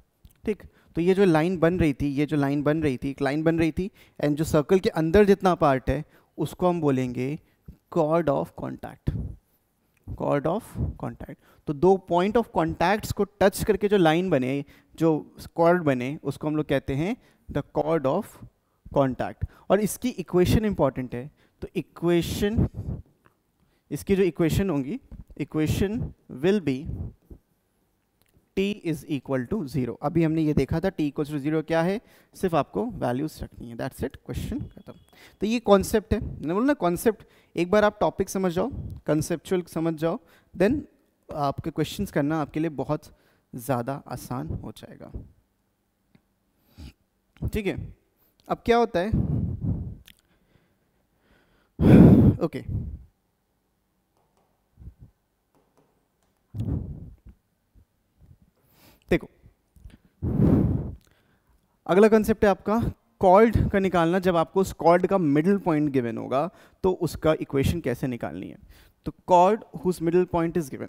ठीक तो ये जो लाइन बन रही थी ये जो लाइन बन रही थी एक लाइन बन रही थी एंड जो सर्कल के अंदर जितना पार्ट है उसको हम बोलेंगे chord of contact chord of contact तो दो पॉइंट ऑफ कॉन्टैक्ट्स को टच करके जो लाइन बने जो कॉर्ड बने उसको हम लोग कहते हैं द कॉर्ड ऑफ कॉन्टैक्ट और इसकी इक्वेशन इंपॉर्टेंट है तो इक्वेशन इसकी जो इक्वेशन होंगी equation will be T is equal to zero अभी हमने ये देखा था टी इक्वल टू जीरो क्या है सिर्फ आपको वैल्यूज रखनी है दैट्स इट क्वेश्चन खत्म तो ये कॉन्सेप्ट है मैंने बोला ना कॉन्सेप्ट एक बार आप टॉपिक समझ जाओ कंसेप्चुअल समझ जाओ देन आपके क्वेश्चन करना आपके लिए बहुत ज़्यादा आसान हो जाएगा ठीक है अब क्या होता है ओके okay. अगला कंसेप्ट है आपका कॉल्ड का निकालना जब आपको उस कॉल्ड का मिडिल पॉइंट गिवन होगा तो उसका इक्वेशन कैसे निकालनी है तो chord whose middle point is given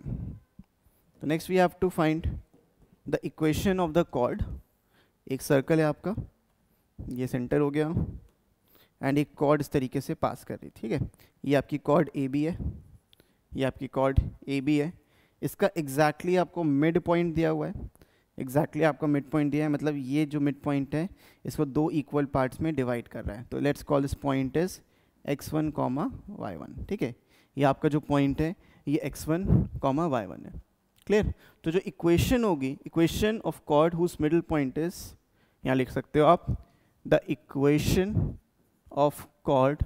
तो next we have to find the equation of the chord एक सर्कल है आपका ये सेंटर हो गया एंड एक कॉर्ड इस तरीके से पास कर रही ठीक है ये आपकी कॉर्ड ए बी है ये आपकी कॉर्ड ए बी है इसका एग्जैक्टली exactly आपको मिड पॉइंट दिया हुआ है एग्जैक्टली exactly आपका मिड पॉइंट दिया है मतलब ये जो मिड पॉइंट है इसको दो इक्वल पार्ट्स में डिवाइड कर रहा है तो let's call this point is x one comma Y one ठीक है ये आपका जो पॉइंट है ये x one comma Y one है क्लियर तो जो इक्वेशन होगी equation of chord whose middle point is यहाँ लिख सकते हो आप the equation of chord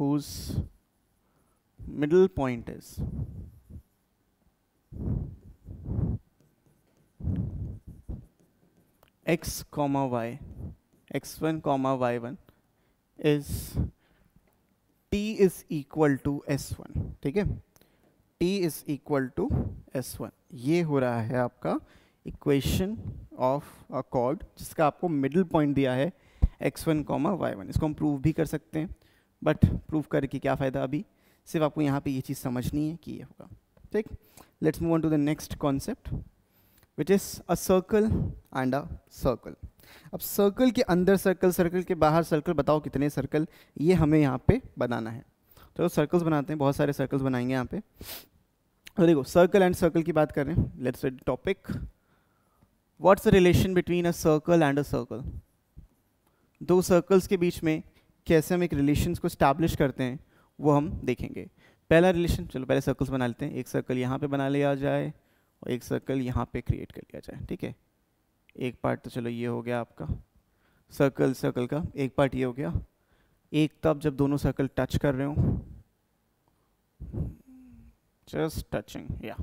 whose middle point is x comma y x1 comma y1 is t is equal to s1 ठीक है t is equal to s1 ये हो रहा है आपका इक्वेशन ऑफ अ कॉर्ड जिसका आपको मिडिल पॉइंट दिया है x1 कॉमा y1 इसको हम प्रूव भी कर सकते हैं बट प्रूव करके क्या फ़ायदा अभी सिर्फ आपको यहाँ पे ये चीज़ समझनी है कि ये होगा ठीक let's move on to the next concept which is a circle and a circle अब सर्कल के अंदर सर्कल सर्कल के बाहर सर्कल बताओ कितने सर्कल ये हमें यहाँ पे बनाना है तो सर्कल्स बनाते हैं बहुत सारे सर्कल्स बनाएंगे यहाँ पे तो देखो सर्कल एंड सर्कल की बात कर रहे हैं let's topic what's the relation between a circle and a circle दो सर्कल्स के बीच में कैसे हम एक रिलेशन को स्टैब्लिश करते हैं वो हम देखेंगे पहला रिलेशन चलो पहले सर्कल्स बना लेते हैं एक सर्कल यहाँ पर बना लिया जाए और एक सर्कल यहाँ पे क्रिएट कर लिया जाए ठीक है एक पार्ट तो चलो ये हो गया आपका सर्कल सर्कल का एक पार्ट ये हो गया एक तब जब दोनों सर्कल टच कर रहे हो जस्ट टचिंग या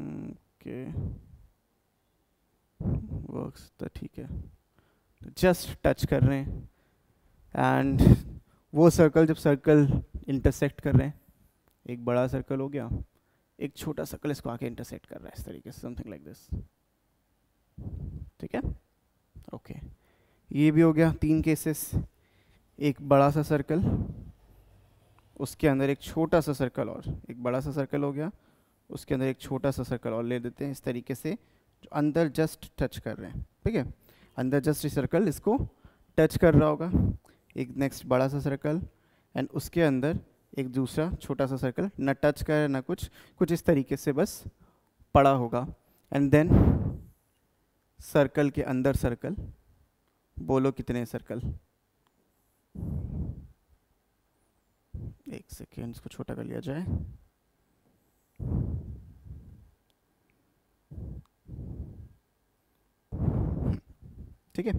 ओके वर्क्स तो ठीक है जस्ट टच कर रहे हैं एंड वो सर्कल जब सर्कल इंटरसेक्ट कर रहे हैं एक बड़ा सर्कल हो गया एक छोटा सर्कल इसको आके इंटरसेक्ट कर रहा है इस तरीके से समथिंग लाइक दिस ठीक है ओके ये भी हो गया तीन केसेस एक बड़ा सा सर्कल उसके अंदर एक छोटा सा सर्कल और एक बड़ा सा सर्कल हो गया उसके अंदर एक छोटा सा सर्कल और ले देते हैं इस तरीके से जो अंदर जस्ट टच कर रहे हैं ठीक है अंदर जस्ट ये सर्कल इसको टच कर रहा होगा एक नेक्स्ट बड़ा सा सर्कल एंड उसके अंदर एक दूसरा छोटा सा सर्कल ना टच का ना कुछ कुछ इस तरीके से बस पड़ा होगा एंड देन सर्कल के अंदर सर्कल बोलो कितने सर्कल एक सेकेंड इसको छोटा कर लिया जाए ठीक है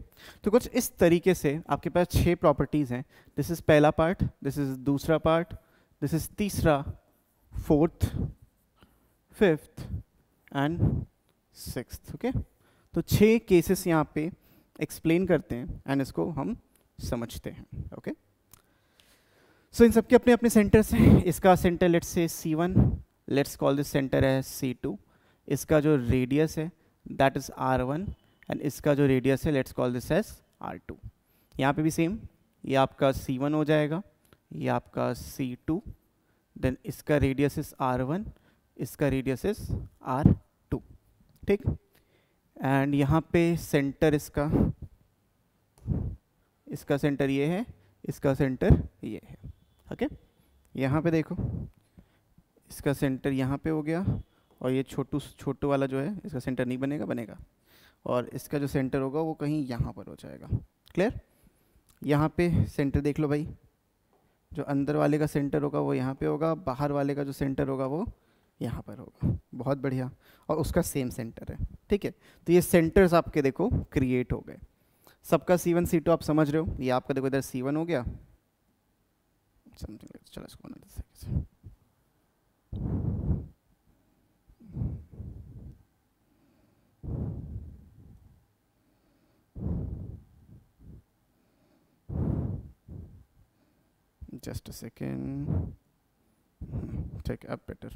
तो कुछ इस तरीके से आपके पास छः प्रॉपर्टीज़ हैं दिस इज़ पहला पार्ट दिस इज़ दूसरा पार्ट दिस इज़ तीसरा fourth fifth and six okay तो छः केसेस यहाँ पे एक्सप्लेन करते हैं एंड इसको हम समझते हैं ओके okay? सो so, इन सबके अपने अपने सेंटर्स हैं इसका सेंटर लेट्स से C one let's call this centre है सी टू इसका जो रेडियस है that is R one and इसका जो रेडियस है let's call this as R two यहाँ पर भी सेम ये आपका सी वन हो जाएगा ये आपका सी टू देन इसका रेडियस इस आर वन इसका रेडियस इस आर टू ठीक एंड यहाँ पे सेंटर इसका इसका सेंटर ये है इसका सेंटर ये है ओके okay? यहाँ पे देखो इसका सेंटर यहाँ पे हो गया और ये छोटू छोटू वाला जो है इसका सेंटर नहीं बनेगा बनेगा और इसका जो सेंटर होगा वो कहीं यहाँ पर हो जाएगा क्लियर यहाँ पे सेंटर देख लो भाई जो अंदर वाले का सेंटर होगा वो यहाँ पे होगा बाहर वाले का जो सेंटर होगा वो यहाँ पर होगा बहुत बढ़िया और उसका सेम सेंटर है ठीक है तो ये सेंटर्स आपके देखो क्रिएट हो गए सबका सी वन सी टू आप समझ रहे हो ये आपका देखो इधर सी वन हो गया समथिंग चलो इसको just a second take up better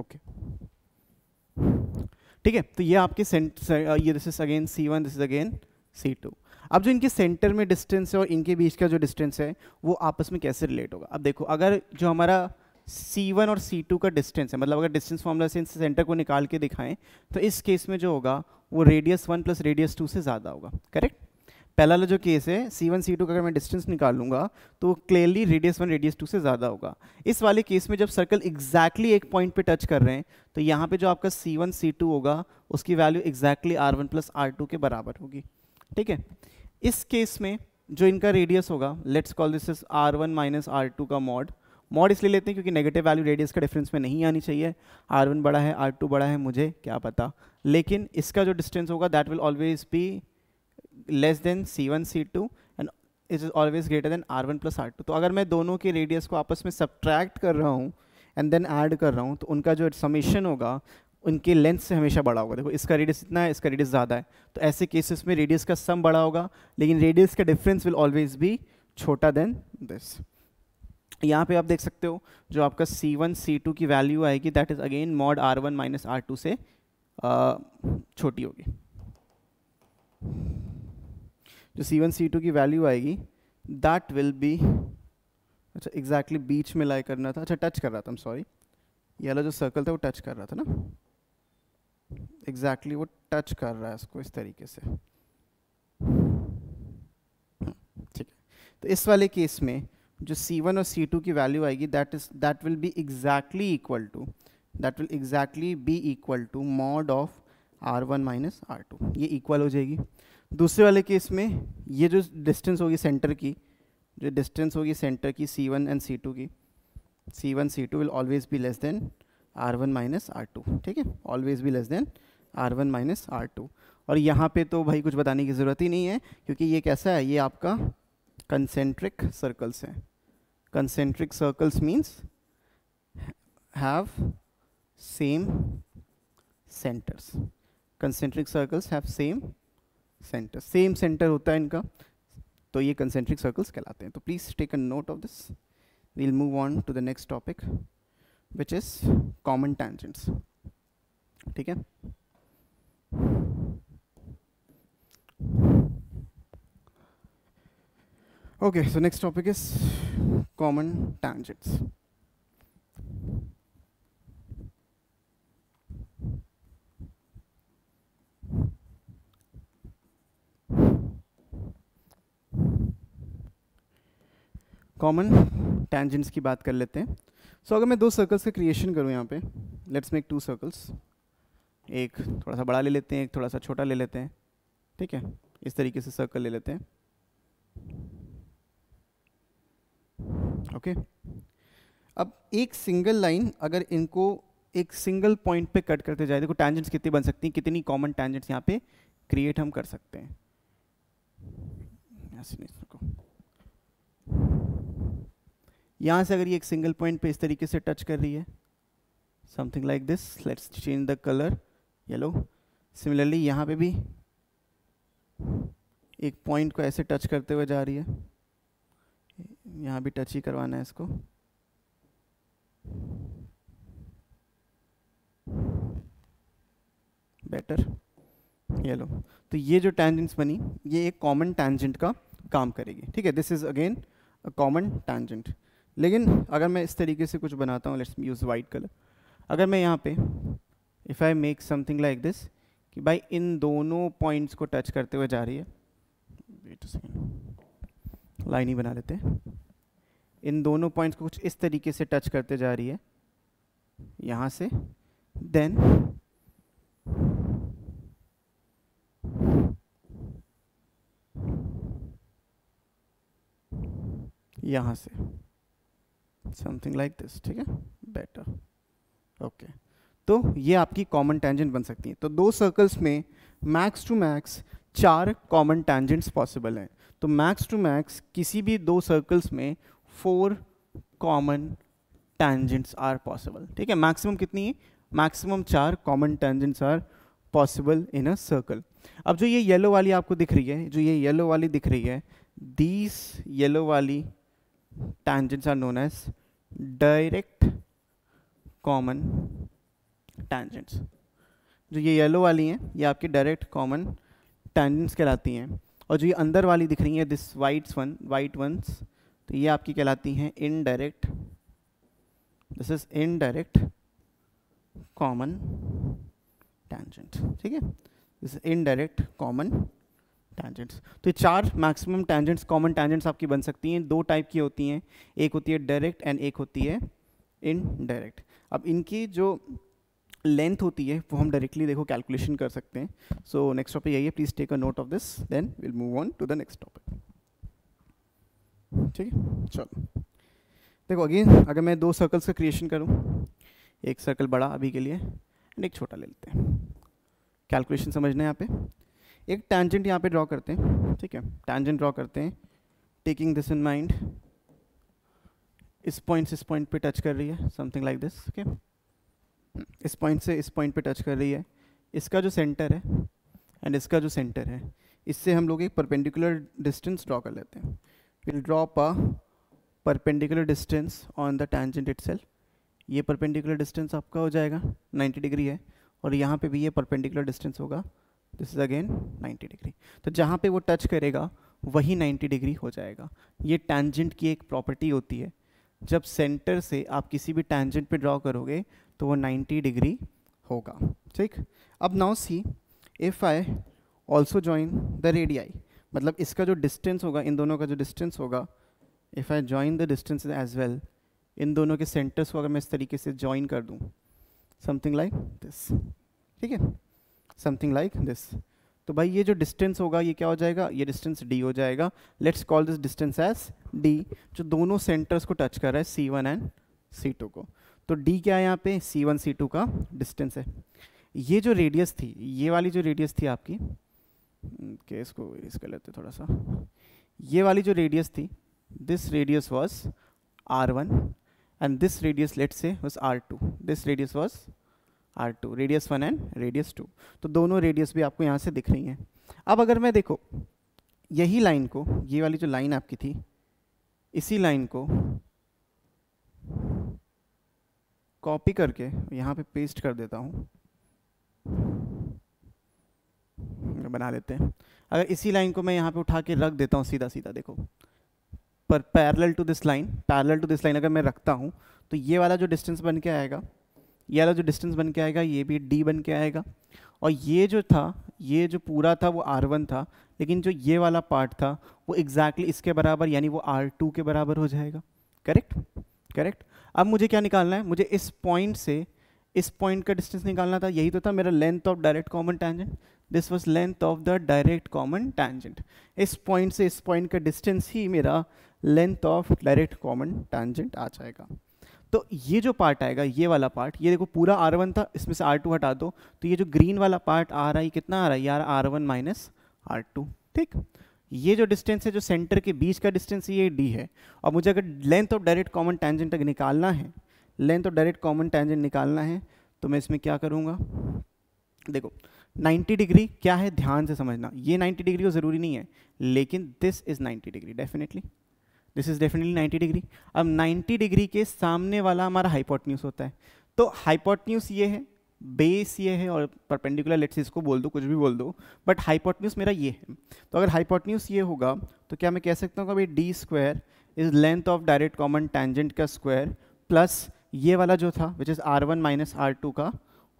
okay ठीक है तो ये आपके सेंटर uh, ये this is again C one this is again C two अब जो इनके सेंटर में डिस्टेंस है और इनके बीच का जो डिस्टेंस है वो आपस में कैसे रिलेट होगा अब देखो अगर जो हमारा C1 और C2 का डिस्टेंस है मतलब अगर डिस्टेंस फॉर्मूला से सेंटर को निकाल के दिखाएं तो इस केस में जो होगा वो radius one plus radius two से ज़्यादा होगा करेक्ट पहला वाला जो केस है C1 C2 का अगर मैं डिस्टेंस निकालूंगा तो वो clearly radius one radius two से ज़्यादा होगा इस वाले केस में जब सर्कल एग्जैक्टली exactly एक पॉइंट पे टच कर रहे हैं तो यहाँ पे जो आपका सी टू होगा उसकी value exactly R one plus R के बराबर होगी ठीक है इस केस में जो इनका रेडियस होगा let's call this is R one minus R two का मॉड मॉड इसलिए लेते हैं क्योंकि नेगेटिव वैल्यू रेडियस का डिफरेंस में नहीं आनी चाहिए आर वन बड़ा है आर टू बड़ा है मुझे क्या पता लेकिन इसका जो डिस्टेंस होगा that will always be less than C one C two and it is always greater than R one plus are two तो अगर मैं दोनों के रेडियस को आपस में सब्ट्रैक्ट कर रहा हूँ एंड देन ऐड कर रहा हूँ तो उनका जो समेशन होगा उनके लेंथ से हमेशा बड़ा होगा देखो इसका रेडियस इतना है इसका रेडियस ज़्यादा है तो ऐसे केसेस में रेडियस का सम बड़ा होगा लेकिन रेडियस का डिफरेंस विल ऑलवेज भी छोटा देन दिस यहाँ पे आप देख सकते हो जो आपका C1, C2 की वैल्यू आएगी that is again mod R one minus R two से छोटी होगी जो C1, C2 की वैल्यू आएगी दैट विल बी अच्छा एग्जैक्टली exactly बीच में लाई करना था अच्छा टच कर रहा था सॉरी ये वाला जो सर्कल था वो टच कर रहा था ना एग्जैक्टली exactly वो टच कर रहा है इसको इस तरीके से ठीक है तो इस वाले केस में जो C1 और C2 की वैल्यू आएगी that is that will be exactly equal to that will exactly be equal to mod of R one minus R two ये इक्वल हो जाएगी दूसरे वाले केस में ये जो डिस्टेंस होगी सेंटर की जो डिस्टेंस होगी सेंटर की C one and C two की C one C two will always be less than R one minus R two ठीक है always be less than R one minus R two और यहाँ पे तो भाई कुछ बताने की ज़रूरत ही नहीं है क्योंकि ये कैसा है ये आपका कंसेंट्रिक सर्कल्स हैं concentric circles means have same centers concentric circles have same center same center hota hai inka to ye concentric circles kehlate hain so please take a note of this we'll move on to the next topic which is common tangents ठीक है Okay, so next topic is common tangents. Common tangents की बात कर लेते हैं सो so, अगर मैं दो सर्कल्स का क्रिएशन करूँ यहाँ पे लेट्स मेक टू सर्कल्स एक थोड़ा सा बड़ा ले लेते हैं एक थोड़ा सा छोटा ले लेते हैं ठीक है इस तरीके से सर्कल ले लेते हैं ओके अब एक सिंगल लाइन अगर इनको एक सिंगल पॉइंट पे कट करते जाए देखो टैंजेंट्स कितनी बन सकती हैं कितनी कॉमन टैंजेंट्स यहाँ पे क्रिएट हम कर सकते हैं यहाँ से अगर ये एक सिंगल पॉइंट पे इस तरीके से टच कर रही है something like this let's change the colour yellow similarly यहाँ पे भी एक पॉइंट को ऐसे टच करते हुए जा रही है यहाँ भी टच ही करवाना है इसको बेटर ये लो तो ये जो टैंजेंट्स बनी ये एक कॉमन टैंजेंट का काम करेगी ठीक है this is again a common tangent लेकिन अगर मैं इस तरीके से कुछ बनाता हूँ लेट्स यूज़ वाइट कलर अगर मैं यहाँ पे if I make something like this कि भाई इन दोनों पॉइंट्स को टच करते हुए जा रही है वेट सेकंड लाइन ही बना लेते हैं इन दोनों पॉइंट्स को कुछ इस तरीके से टच करते जा रही है यहाँ से देन यहाँ से समथिंग लाइक दिस ठीक है बेटर ओके तो ये आपकी कॉमन टैंजेंट बन सकती है तो दो सर्कल्स में मैक्स टू मैक्स चार कॉमन टैंजेंट्स पॉसिबल हैं तो मैक्स टू मैक्स किसी भी दो सर्कल्स में four common tangents are possible ठीक है मैक्सिमम कितनी है मैक्सिमम चार common tangents are possible in a circle अब जो ये येलो वाली आपको दिख रही है जो ये येलो वाली दिख रही है दीस येलो वाली tangents are known as direct common tangents जो ये येलो वाली हैं ये आपके डायरेक्ट कॉमन टेंजेंट्स कहलाती हैं और जो ये अंदर वाली दिख रही है this whites one white ones तो ये आपकी कहलाती हैं indirect this is indirect common tangent ठीक है दिस इनडायरेक्ट कॉमन टैंजेंट्स तो ये चार मैक्सिमम टैंजेंट्स कॉमन टैंजेंट्स आपकी बन सकती हैं दो टाइप की होती हैं एक होती है डायरेक्ट एंड एक होती है इनडायरेक्ट अब इनकी जो लेंथ होती है वो हम डायरेक्टली देखो कैलकुलेशन कर सकते हैं सो नेक्स्ट टॉपिक यही है please take a note of this then will move on to the next topic ठीक है चलो देखो अगेन अगर मैं दो सर्कल्स का क्रिएशन करूँ एक सर्कल बड़ा अभी के लिए एंड एक छोटा ले लेते हैं कैलकुलेशन समझना है यहाँ पे एक टैंजेंट यहाँ पे ड्रॉ करते हैं ठीक है टैंजेंट ड्रॉ करते हैं टेकिंग दिस इन माइंड इस पॉइंट इस पॉइंट पे टच कर रही है समथिंग लाइक दिस ओके इस पॉइंट से इस पॉइंट पे टच कर रही है इसका जो सेंटर है एंड इसका जो सेंटर है इससे हम लोग एक परपेंडिकुलर डिस्टेंस ड्रॉ कर लेते हैं will drop a perpendicular distance on the tangent it ये परपेंडिकुलर डिस्टेंस आपका हो जाएगा 90 डिग्री है और यहाँ पे भी ये परपेंडिकुलर डिस्टेंस होगा दिस इज़ अगेन 90 डिग्री तो जहाँ पे वो टच करेगा वही 90 डिग्री हो जाएगा ये टेंजेंट की एक प्रॉपर्टी होती है जब सेंटर से आप किसी भी टेंजेंट पे ड्रॉ करोगे तो वो 90 डिग्री होगा ठीक अब now see if I also join the radii मतलब इसका जो डिस्टेंस होगा इन दोनों का जो डिस्टेंस होगा if I join the distance as well इन दोनों के सेंटर्स को अगर मैं इस तरीके से ज्वाइन कर दूँ समथिंग लाइक दिस ठीक है समथिंग लाइक दिस तो भाई ये जो डिस्टेंस होगा ये क्या हो जाएगा ये डिस्टेंस डी हो जाएगा let's call this distance as D जो दोनों सेंटर्स को टच कर रहा है C one and C two को तो डी क्या है यहाँ पे सी वन सी टू का डिस्टेंस है ये जो रेडियस थी ये वाली जो रेडियस थी आपकी हम्म, के इसको इस कर लेते थोड़ा सा ये वाली जो रेडियस थी this radius was R one and this radius let's say was R two this radius was R two radius one and radius two तो दोनों रेडियस भी आपको यहाँ से दिख रही हैं अब अगर मैं देखो यही लाइन को ये वाली जो लाइन आपकी थी इसी लाइन को कॉपी करके यहाँ पे पेस्ट कर देता हूँ बना लेते हैं अगर इसी लाइन को मैं यहाँ पे उठा के रख देता हूँ सीधा सीधा देखो पर parallel to this line parallel to this line अगर मैं रखता हूँ तो ये वाला जो डिस्टेंस बन के आएगा ये वाला जो डिस्टेंस बन के आएगा ये भी डी बन के आएगा और ये जो था ये जो पूरा था वो आर वन था लेकिन जो ये वाला पार्ट था वो एग्जैक्टली exactly इसके बराबर यानी वो आर टू के बराबर हो जाएगा करेक्ट करेक्ट अब मुझे क्या निकालना है मुझे इस पॉइंट से इस पॉइंट का डिस्टेंस निकालना था यही तो था मेरा length of direct common tangent this was length of the direct common tangent इस पॉइंट से इस पॉइंट का डिस्टेंस ही मेरा length of direct common tangent आ जाएगा तो ये जो पार्ट आएगा ये वाला पार्ट ये देखो पूरा आर वन था इसमें से आर टू हटा दो तो ये जो ग्रीन वाला पार्ट आ रहा है कितना आ रहा है यार R one minus R two ठीक ये जो डिस्टेंस है जो सेंटर के बीच का डिस्टेंस ये डी है और मुझे अगर length of direct common tangent अगर निकालना है length of direct common tangent निकालना है तो मैं इसमें क्या करूँगा देखो 90 डिग्री क्या है ध्यान से समझना ये 90 डिग्री को ज़रूरी नहीं है लेकिन this is 90 degree definitely this is definitely 90 degree अब 90 डिग्री के सामने वाला हमारा हाइपोटन्यूस होता है तो हाइपोटन्यूस ये है बेस ये है और परपेंडिकुलर लेट्स इसको बोल दो कुछ भी बोल दो बट हाइपोटन्यूस मेरा ये है तो अगर हाइपोटन्यूस ये होगा तो क्या मैं कह सकता हूँ कि भाई D square is length of direct common tangent का स्क्वायर प्लस ये वाला जो था which is R one minus R two का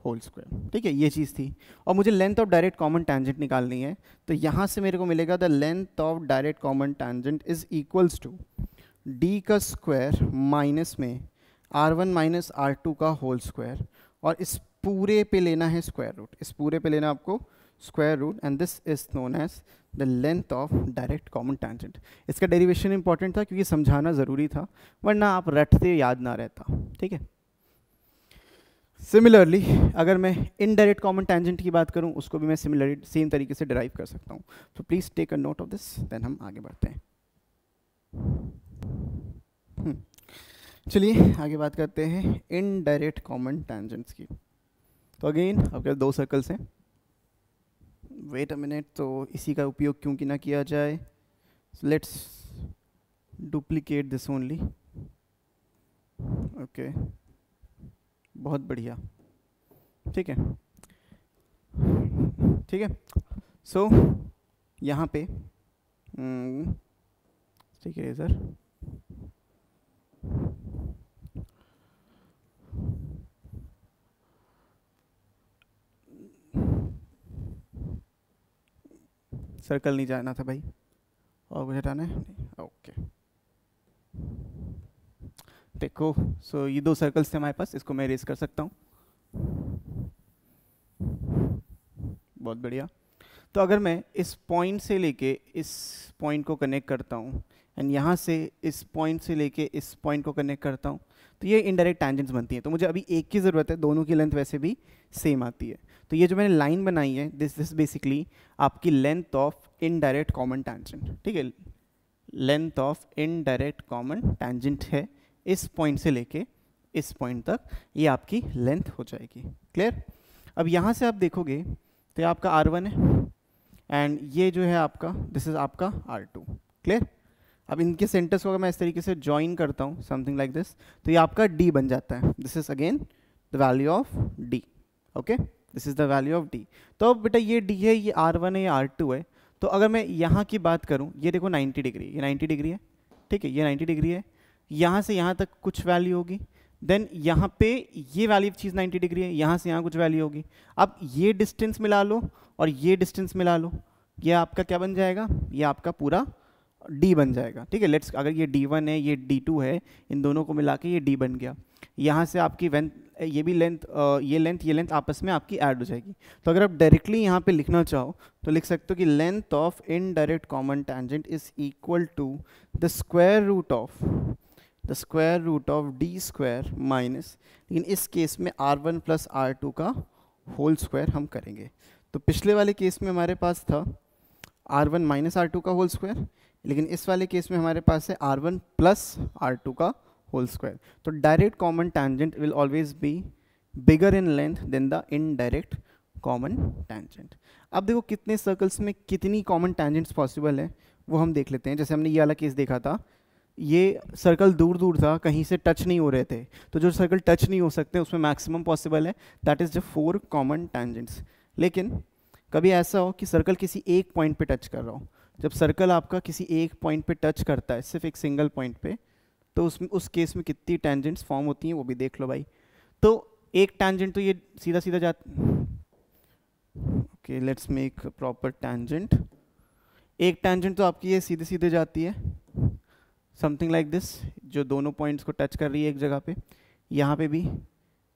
होल स्क्वायर ठीक है ये चीज़ थी और मुझे length of direct common tangent निकालनी है तो यहाँ से मेरे को मिलेगा the length of direct common tangent is equals to D का स्क्वायर माइनस में R one minus R two का होल स्क्वायर और इस पूरे पे लेना है स्क्वायर रूट इस पूरे पे लेना आपको square root and this is known as the length of direct common tangent इसका डेरिवेशन इंपॉर्टेंट था क्योंकि समझाना ज़रूरी था वरना आप रटते याद ना रहता ठीक है सिमिलरली अगर मैं इनडायरेक्ट कॉमन टेंजेंट की बात करूं उसको भी मैं सिमिलरली सेम तरीके से डिराइव कर सकता हूं तो please take a note of this then हम आगे बढ़ते हैं hmm. चलिए आगे बात करते हैं इनडायरेक्ट कॉमन टेंजेंट्स की तो अगेन आपके पास दो सर्कल्स हैं वेट अ मिनट तो इसी का उपयोग क्यों कि ना किया जाए let's duplicate this only okay बहुत बढ़िया ठीक है ठीक है सो so, यहाँ पे हम्म, ठीक है सर सर्कल नहीं जाना था भाई और कुछ हटाना है ओके देखो सो ये दो सर्कल्स थे हमारे पास इसको मैं रेस कर सकता हूँ बहुत बढ़िया तो अगर मैं इस पॉइंट से लेके इस पॉइंट को कनेक्ट करता हूँ एंड यहाँ से इस पॉइंट से लेके इस पॉइंट को कनेक्ट करता हूँ तो ये इनडायरेक्ट टैंजेंट्स बनती हैं तो मुझे अभी एक की ज़रूरत है दोनों की लेंथ वैसे भी सेम आती है तो ये जो मैंने लाइन बनाई है दिस इज बेसिकली आपकी length of indirect common tangent ठीक है length of indirect common tangent है इस पॉइंट से लेके इस पॉइंट तक ये आपकी लेंथ हो जाएगी क्लियर अब यहाँ से आप देखोगे तो ये आपका आर वन है एंड ये जो है आपका दिस इज़ आपका आर टू क्लियर अब इनके सेंटर्स को अगर मैं इस तरीके से ज्वाइन करता हूँ समथिंग लाइक दिस तो ये आपका डी बन जाता है this is again the value of D okay this is the value of D तो अब बेटा ये डी है ये आर वन है ये आर टू है तो अगर मैं यहाँ की बात करूँ ये देखो 90 डिग्री ये 90 डिग्री है ठीक है ये 90 डिग्री है यहाँ से यहाँ तक कुछ वैल्यू होगी देन यहाँ पे ये वैल्यू चीज़ 90 डिग्री है यहाँ से यहाँ कुछ वैल्यू होगी अब ये डिस्टेंस मिला लो और ये डिस्टेंस मिला लो ये आपका क्या बन जाएगा ये आपका पूरा डी बन जाएगा ठीक है लेट्स अगर ये डी वन है ये डी टू है इन दोनों को मिला के ये डी बन गया यहाँ से आपकी वेंथ ये भी लेंथ ये लेंथ ये लेंथ आपस में आपकी ऐड हो जाएगी तो अगर आप डायरेक्टली यहाँ पे लिखना चाहो तो लिख सकते हो कि length of indirect common tangent is equal to the square root of the square root of D square minus लेकिन इस केस में R one plus are two का होल स्क्वायर हम करेंगे तो पिछले वाले केस में हमारे पास था R one minus R two का होल स्क्वायर लेकिन इस वाले केस में हमारे पास है are one plus are two का होल स्क्वायर तो direct common tangent will always be bigger in length than the indirect common tangent. अब देखो कितने सर्कल्स में कितनी कॉमन tangents पॉसिबल है वो हम देख लेते हैं जैसे हमने ये वाला केस देखा था ये सर्कल दूर दूर था कहीं से टच नहीं हो रहे थे तो जो सर्कल टच नहीं हो सकते उसमें मैक्सिमम पॉसिबल है that is the four common tangents लेकिन कभी ऐसा हो कि सर्कल किसी एक पॉइंट पे टच कर रहा हो जब सर्कल आपका किसी एक पॉइंट पे टच करता है सिर्फ एक सिंगल पॉइंट पे तो उस उस केस में कितनी टेंजेंट्स फॉर्म होती हैं वो भी देख लो भाई तो एक टेंजेंट तो ये सीधा सीधा जा okay let's make proper tangent एक टेंजेंट तो आपकी ये सीधे सीधे जाती है समथिंग लाइक दिस जो दोनों पॉइंट्स को टच कर रही है एक जगह पे यहाँ पे भी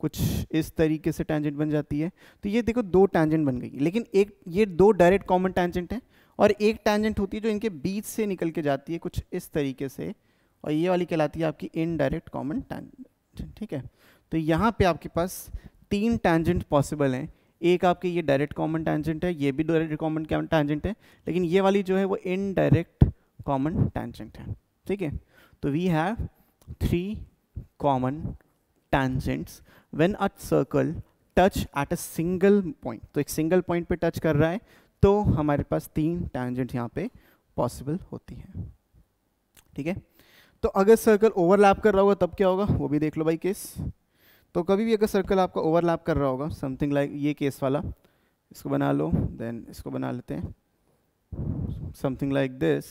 कुछ इस तरीके से टेंजेंट बन जाती है तो ये देखो दो टेंजेंट बन गई लेकिन एक ये दो डायरेक्ट कॉमन टेंजेंट है और एक टेंजेंट होती है जो इनके बीच से निकल के जाती है कुछ इस तरीके से और ये वाली कहलाती है आपकी इनडायरेक्ट कॉमन टैंजेंट ठीक है तो यहाँ पे आपके पास तीन टैंजेंट पॉसिबल हैं एक आपके ये डायरेक्ट कॉमन टैंजेंट है ये भी डायरेक्ट कॉमन टैंजेंट है लेकिन ये वाली जो है वो इनडायरेक्ट कॉमन टैंजेंट है ठीक है तो we have three common tangents when a circle touch at a single point तो एक सिंगल पॉइंट पे टच कर रहा है तो हमारे पास तीन टैंजेंट यहाँ पे पॉसिबल होती है ठीक है तो अगर सर्कल ओवरलैप कर रहा होगा तब क्या होगा वो भी देख लो भाई केस तो कभी भी अगर सर्कल आपका ओवरलैप कर रहा होगा समथिंग लाइक ये केस वाला इसको बना लो देन इसको बना लेते हैं समथिंग लाइक दिस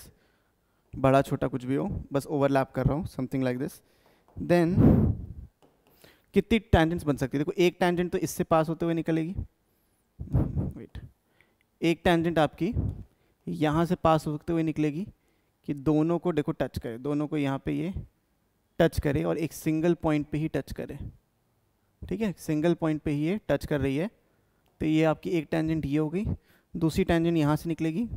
बड़ा छोटा कुछ भी हो बस ओवरलैप कर रहा हूँ समथिंग लाइक दिस देन कितनी टैंजेंट्स बन सकती है देखो एक टैंजेंट तो इससे पास होते हुए निकलेगी वेट एक टैंजेंट आपकी यहाँ से पास होते हुए निकलेगी कि दोनों को देखो टच करे दोनों को यहाँ पे ये टच करे और एक सिंगल पॉइंट पे ही टच करे ठीक है सिंगल पॉइंट पे ही ये टच कर रही है तो ये आपकी एक टेंजेंट ये हो गई दूसरी टेंजेंट यहाँ से निकलेगी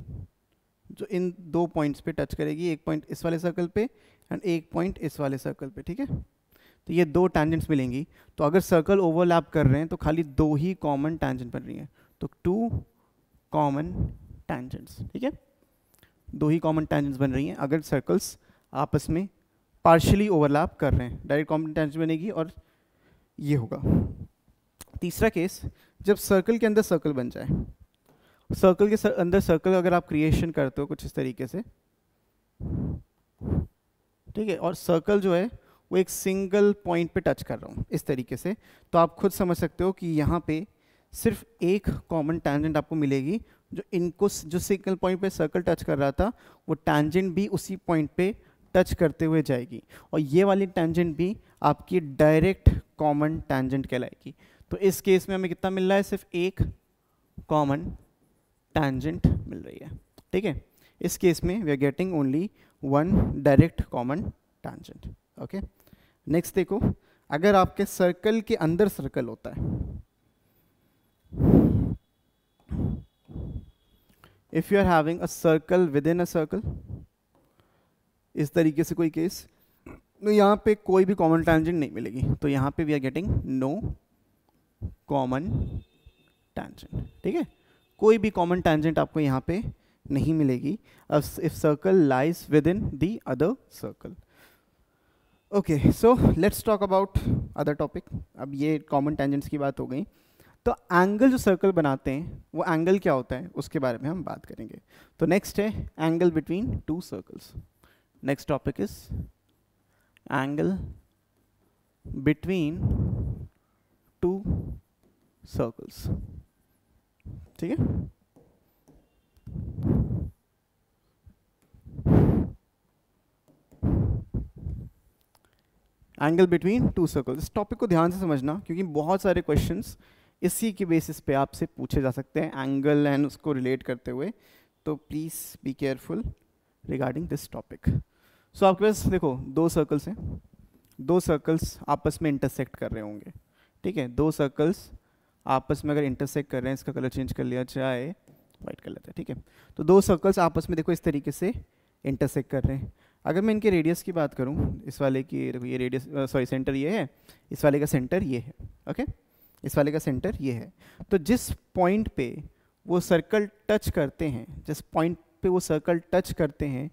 जो इन दो पॉइंट्स पे टच करेगी एक पॉइंट इस वाले सर्कल पे एंड एक पॉइंट इस वाले सर्कल पे ठीक है तो ये दो टेंजेंट्स मिलेंगी तो अगर सर्कल ओवरलैप कर रहे हैं तो खाली दो ही कॉमन टेंजेंट बन रही है तो टू कॉमन टेंजेंट्स ठीक है दो ही कॉमन टेंजेंट्स बन रही हैं अगर सर्कल्स आपस में पार्शली ओवरलैप कर रहे हैं डायरेक्ट कॉमन टेंजेंट बनेगी और ये होगा तीसरा केस जब सर्कल के अंदर सर्कल बन जाए सर्कल के सर, अंदर सर्कल अगर आप क्रिएशन करते हो कुछ इस तरीके से ठीक है और सर्कल जो है वो एक सिंगल पॉइंट पे टच कर रहा हूँ इस तरीके से तो आप खुद समझ सकते हो कि यहाँ पे सिर्फ एक कॉमन टैंजेंट आपको मिलेगी जो इनको जो सिग्नल पॉइंट पे सर्कल टच कर रहा था वो टेंजेंट भी उसी पॉइंट पे टच करते हुए जाएगी और ये वाली टेंजेंट भी आपकी डायरेक्ट कॉमन टेंजेंट कहलाएगी तो इस केस में हमें कितना मिल रहा है सिर्फ एक कॉमन टेंजेंट मिल रही है ठीक है इस केस में we are getting only one direct common tangent okay next देखो अगर आपके सर्कल के अंदर सर्कल होता है if you are having a circle within a circle इस तरीके से कोई केस तो यहाँ पे कोई भी कॉमन टैंजेंट नहीं मिलेगी तो यहाँ पे we are getting no common tangent ठीक है कोई भी कॉमन टैंजेंट आपको यहाँ पे नहीं मिलेगी if circle lies within the other circle okay so let's talk about other topic अब ये कॉमन टेंजेंट्स की बात हो गई तो एंगल जो सर्कल बनाते हैं वो एंगल क्या होता है उसके बारे में हम बात करेंगे तो नेक्स्ट है angle between two circles next topic is angle between two circles ठीक है एंगल बिटवीन टू सर्कल्स इस टॉपिक को ध्यान से समझना क्योंकि बहुत सारे क्वेश्चंस इसी के बेसिस पे आपसे पूछे जा सकते हैं एंगल एंड उसको रिलेट करते हुए तो please be careful regarding this topic so आपके पास देखो दो सर्कल्स हैं दो सर्कल्स आपस में इंटरसेक्ट कर रहे होंगे ठीक है दो सर्कल्स आपस में अगर इंटरसेक्ट कर रहे हैं इसका कलर चेंज कर लिया जाए वाइट कलर है ठीक है तो दो सर्कल्स आपस में देखो इस तरीके से इंटरसेक्ट कर रहे हैं अगर मैं इनके रेडियस की बात करूँ इस वाले की ये रेडियस सॉरी सेंटर ये है इस वाले का सेंटर ये है ओके okay? इस वाले का सेंटर ये है तो जिस पॉइंट पे वो सर्कल टच करते हैं जिस पॉइंट पे वो सर्कल टच करते हैं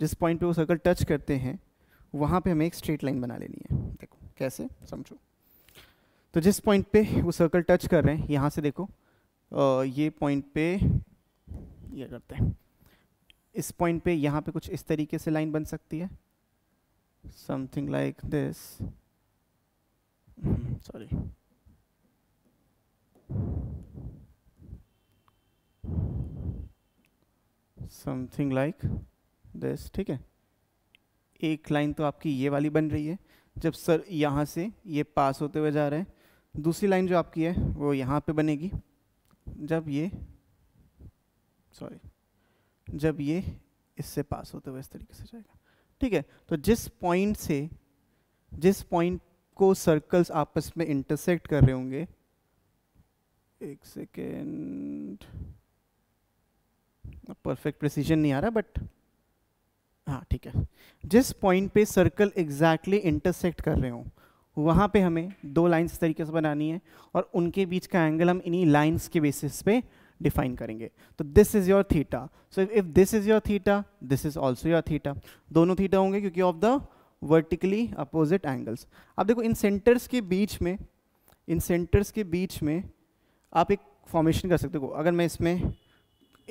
जिस पॉइंट पे वो सर्कल टच करते हैं वहाँ पे हमें एक स्ट्रेट लाइन बना लेनी है देखो कैसे समझो तो जिस पॉइंट पे वो सर्कल टच कर रहे हैं यहाँ से देखो आ, ये पॉइंट पे ये करते हैं इस पॉइंट पे यहाँ पे कुछ इस तरीके से लाइन बन सकती है something like this sorry something like this ठीक है एक लाइन तो आपकी ये वाली बन रही है जब सर यहाँ से ये पास होते हुए जा रहे हैं दूसरी लाइन जो आपकी है वो यहाँ पे बनेगी जब ये सॉरी जब ये इससे पास होते हुए इस तरीके से जाएगा ठीक है तो जिस पॉइंट से जिस पॉइंट को सर्कल्स आपस में इंटरसेक्ट कर रहे होंगे एक सेकेंड परफेक्ट प्रिसीजन नहीं आ रहा बट हाँ ठीक है जिस पॉइंट पे सर्कल एग्जैक्टली इंटरसेक्ट कर रहे हो वहाँ पे हमें दो लाइंस तरीके से बनानी है और उनके बीच का एंगल हम इन्हीं लाइंस के बेसिस पे डिफाइन करेंगे तो this is your theta so if this is your theta this is also your theta दोनों थीटा होंगे क्योंकि of the vertically opposite angles अब देखो इन सेंटर्स के बीच में इन सेंटर्स के बीच में आप एक फॉर्मेशन कर सकते हो अगर मैं इसमें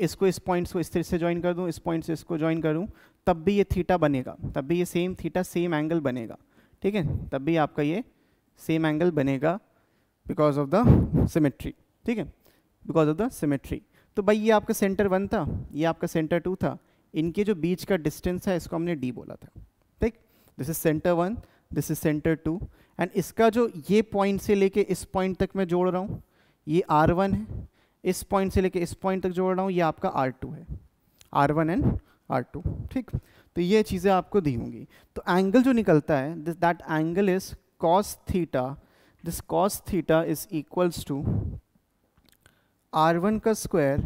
इसको इस पॉइंट को इस तरह से ज्वाइन कर दूँ इस पॉइंट से इसको ज्वाइन करूँ तब भी ये थीटा बनेगा तब भी ये सेम थीटा सेम एंगल बनेगा ठीक है तब भी आपका ये सेम एंगल बनेगा बिकॉज ऑफ द सिमेट्री ठीक है बिकॉज ऑफ द सिमेट्री तो भाई ये आपका सेंटर वन था ये आपका सेंटर टू था इनके जो बीच का डिस्टेंस है इसको हमने डी बोला था ठीक this is centre one this is centre two and इसका जो ये पॉइंट से लेके इस पॉइंट तक मैं जोड़ रहा हूँ ये आर वन है इस पॉइंट से लेके इस पॉइंट तक जोड़ रहा हूँ ये आपका आर टू है are one and r two ठीक तो ये चीज़ें आपको दी होंगी तो एंगल जो निकलता है this that angle is cos theta this cos theta is equals to r one का स्क्वायर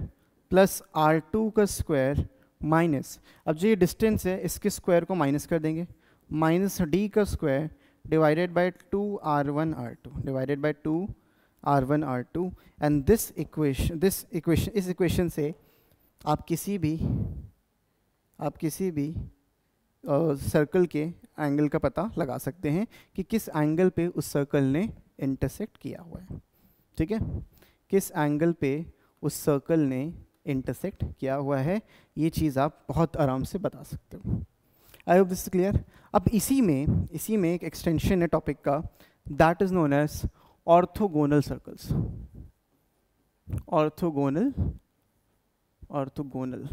प्लस आर टू का स्क्वायर माइनस अब जो ये डिस्टेंस है इसके स्क्वायर को माइनस कर देंगे माइनस डी का square divided by two r one r two divided by two r one r two and this equation this equation इस इक्वेशन से आप किसी भी आप किसी भी सर्कल के एंगल का पता लगा सकते हैं कि किस एंगल पे उस सर्कल ने इंटरसेक्ट किया हुआ है ठीक है किस एंगल पे उस सर्कल ने इंटरसेक्ट किया हुआ है ये चीज़ आप बहुत आराम से बता सकते हो आई होप दिस क्लियर अब इसी में इसी में एक एक्सटेंशन है टॉपिक का that is known as orthogonal circles orthogonal orthogonal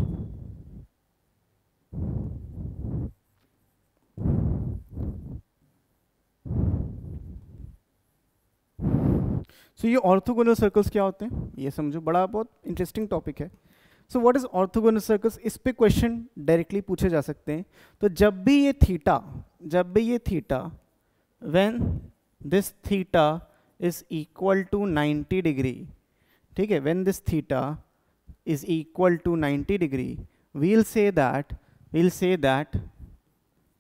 so ये ऑर्थोगोनल सर्कल्स क्या होते हैं ये समझो बड़ा बहुत इंटरेस्टिंग टॉपिक है so what is orthogonal circles इस पे क्वेश्चन डायरेक्टली पूछे जा सकते हैं तो जब भी ये थीटा जब भी ये theta when this theta is equal to 90 degree ठीक है when this theta is equal to 90 degree we'll say that we'll say that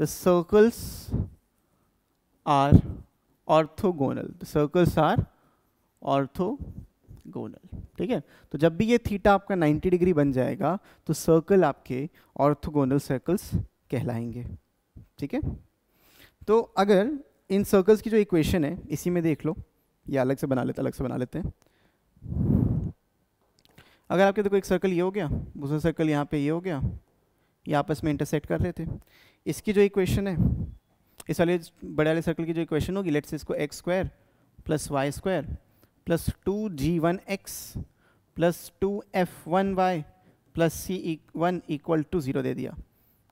the circles are orthogonal the circles are orthogonal ठीक है तो जब भी ये थीटा आपका 90 डिग्री बन जाएगा तो सर्कल आपके ऑर्थोगोनल सर्कल्स कहलाएंगे ठीक है तो अगर इन सर्कल्स की जो इक्वेशन है इसी में देख लो ये अलग से बना लेते अलग से बना लेते हैं अगर आपके देखो तो एक सर्कल ये हो गया दूसरा सर्कल यहाँ पे ये हो गया ये आपस में इंटरसेक्ट कर रहे थे इसकी जो इक्वेशन है इस वाले बड़े वाले सर्कल की जो इक्वेशन होगी लेट्स इसको x square plus Y square plus two g one x plus two f one Y plus c one equal to zero दे दिया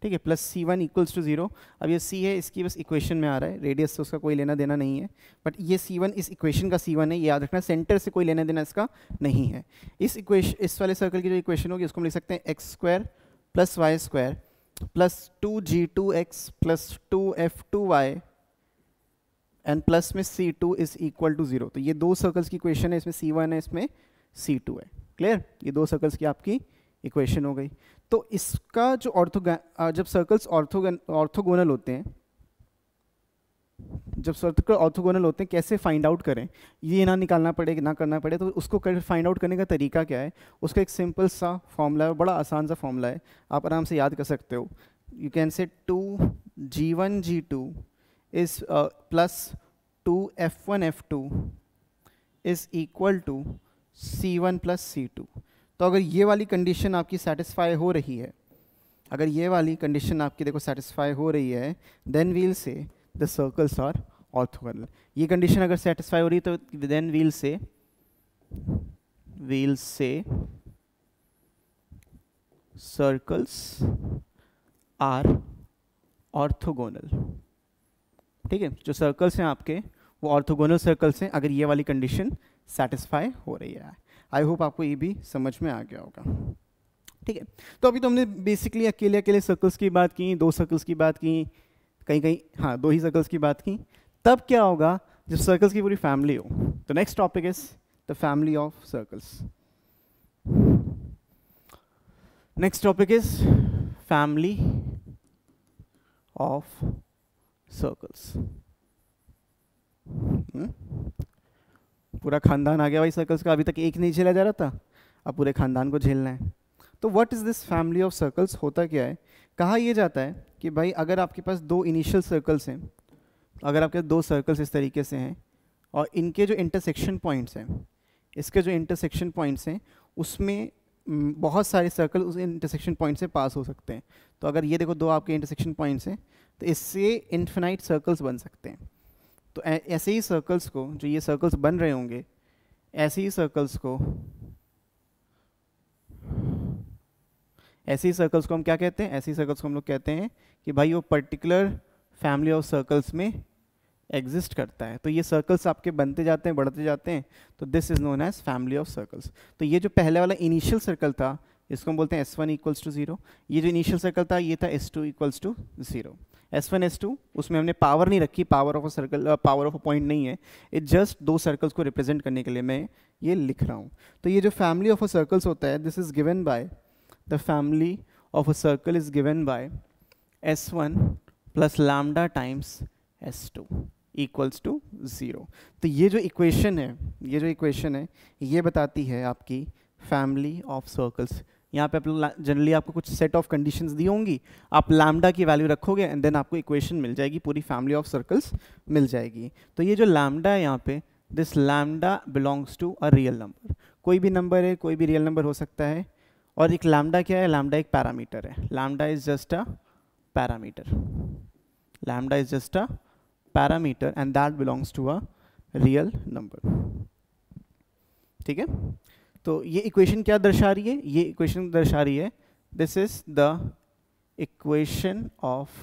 ठीक है plus c one equals to zero अब ये सी है इसकी बस इक्वेशन में आ रहा है रेडियस से उसका कोई लेना देना नहीं है बट ये सी वन इस इक्वेशन का सी वन है याद रखना सेंटर से कोई लेना देना इसका नहीं है इस इक्वेश इस वाले सर्कल की जो इक्वेशन होगी उसको हम लिख सकते हैं x square plus Y square plus two g two x plus two f two y and plus में c two is equal to zero तो ये दो सर्कल्स की इक्वेशन है इसमें सी वन है इसमें सी टू है क्लियर ये दो सर्कल्स की आपकी इक्वेशन हो गई तो इसका जो ऑर्थोगा जब सर्कल्स ऑर्थोग ऑर्थोगोनल होते हैं जब सर्कल ऑर्थोगोनल होते हैं कैसे फाइंड आउट करें ये ना निकालना पड़े ना करना पड़े तो उसको फाइंड आउट करने का तरीका क्या है उसका एक सिंपल सा फॉर्मूला है बड़ा आसान सा फॉर्मूला है आप आराम से याद कर सकते हो you can say two g one g two is plus two f one f two is equal to c one plus c two तो अगर ये वाली कंडीशन आपकी सेटिस्फाई हो रही है अगर ये वाली कंडीशन आपकी देखो सेटिस्फाई हो रही है then we'll say the circles are orthogonal ये कंडीशन अगर सेटिस्फाई हो रही है तो then we'll say we'll say circles are orthogonal ठीक है जो सर्कल्स हैं आपके वो ऑर्थोगोनल सर्कल्स हैं अगर ये वाली कंडीशन सेटिस्फाई हो रही है आई होप आपको ये भी समझ में आ गया होगा ठीक है तो अभी तो हमने बेसिकली अकेले अकेले सर्कल्स की बात की दो सर्कल्स की बात की कहीं कहीं हाँ दो ही सर्कल्स की बात की तब क्या होगा जब सर्कल्स की पूरी फैमिली हो तो next topic is the family of circles next topic is family of circles पूरा खानदान आ गया भाई सर्कल्स का अभी तक एक नहीं झेला जा रहा था अब पूरे खानदान को झेलना है तो what is this family of circles होता क्या है कहा यह जाता है कि भाई अगर आपके पास दो इनिशियल सर्कल्स हैं अगर आपके दो सर्कल्स इस तरीके से हैं और इनके जो इंटरसेक्शन पॉइंट्स हैं इसके जो इंटरसेक्शन पॉइंट्स हैं उसमें बहुत सारे सर्कल उस इंटरसेक्शन पॉइंट से पास हो सकते हैं तो अगर ये देखो दो आपके इंटरसेक्शन पॉइंट्स हैं तो इससे इन्फिनाइट सर्कल्स बन सकते हैं तो ऐसे ही सर्कल्स को जो ये सर्कल्स बन रहे होंगे ऐसे ही सर्कल्स को ऐसे ही सर्कल्स को हम क्या कहते हैं ऐसे ही सर्कल्स को हम लोग कहते हैं कि भाई वो पर्टिकुलर फैमिली ऑफ सर्कल्स में एग्जिस्ट करता है तो ये सर्कल्स आपके बनते जाते हैं बढ़ते जाते हैं तो this is known as family of circles तो ये जो पहले वाला इनिशियल सर्कल था इसको हम बोलते हैं S one equals to zero ये जो इनिशियल सर्कल था ये था s two equals to zero S one s two उसमें हमने पावर नहीं रखी power of a circle power of a point नहीं है इट जस्ट दो सर्कल्स को रिप्रेजेंट करने के लिए मैं ये लिख रहा हूँ तो ये जो फैमिली ऑफ अ सर्कल्स होता है this is given by the family of a circle is given by s one plus lambda times s two equals to zero तो ये जो इक्वेशन है ये जो इक्वेशन है ये बताती है आपकी फैमिली ऑफ सर्कल्स यहाँ पे आप जनरली आपको कुछ सेट ऑफ कंडीशंस दी होंगी आप लैमडा की वैल्यू रखोगे एंड देन आपको इक्वेशन मिल जाएगी पूरी फैमिली ऑफ सर्कल्स मिल जाएगी तो ये जो लैमडा है यहाँ पे this lambda belongs to a real number कोई भी नंबर है कोई भी रियल नंबर हो सकता है और एक लैमडा क्या है लैमडा एक पैरामीटर है lambda is just a parameter lambda is just a parameter and that belongs to a real number ठीक है तो ये इक्वेशन क्या दर्शा रही है ये इक्वेशन दर्शा रही है this is the equation of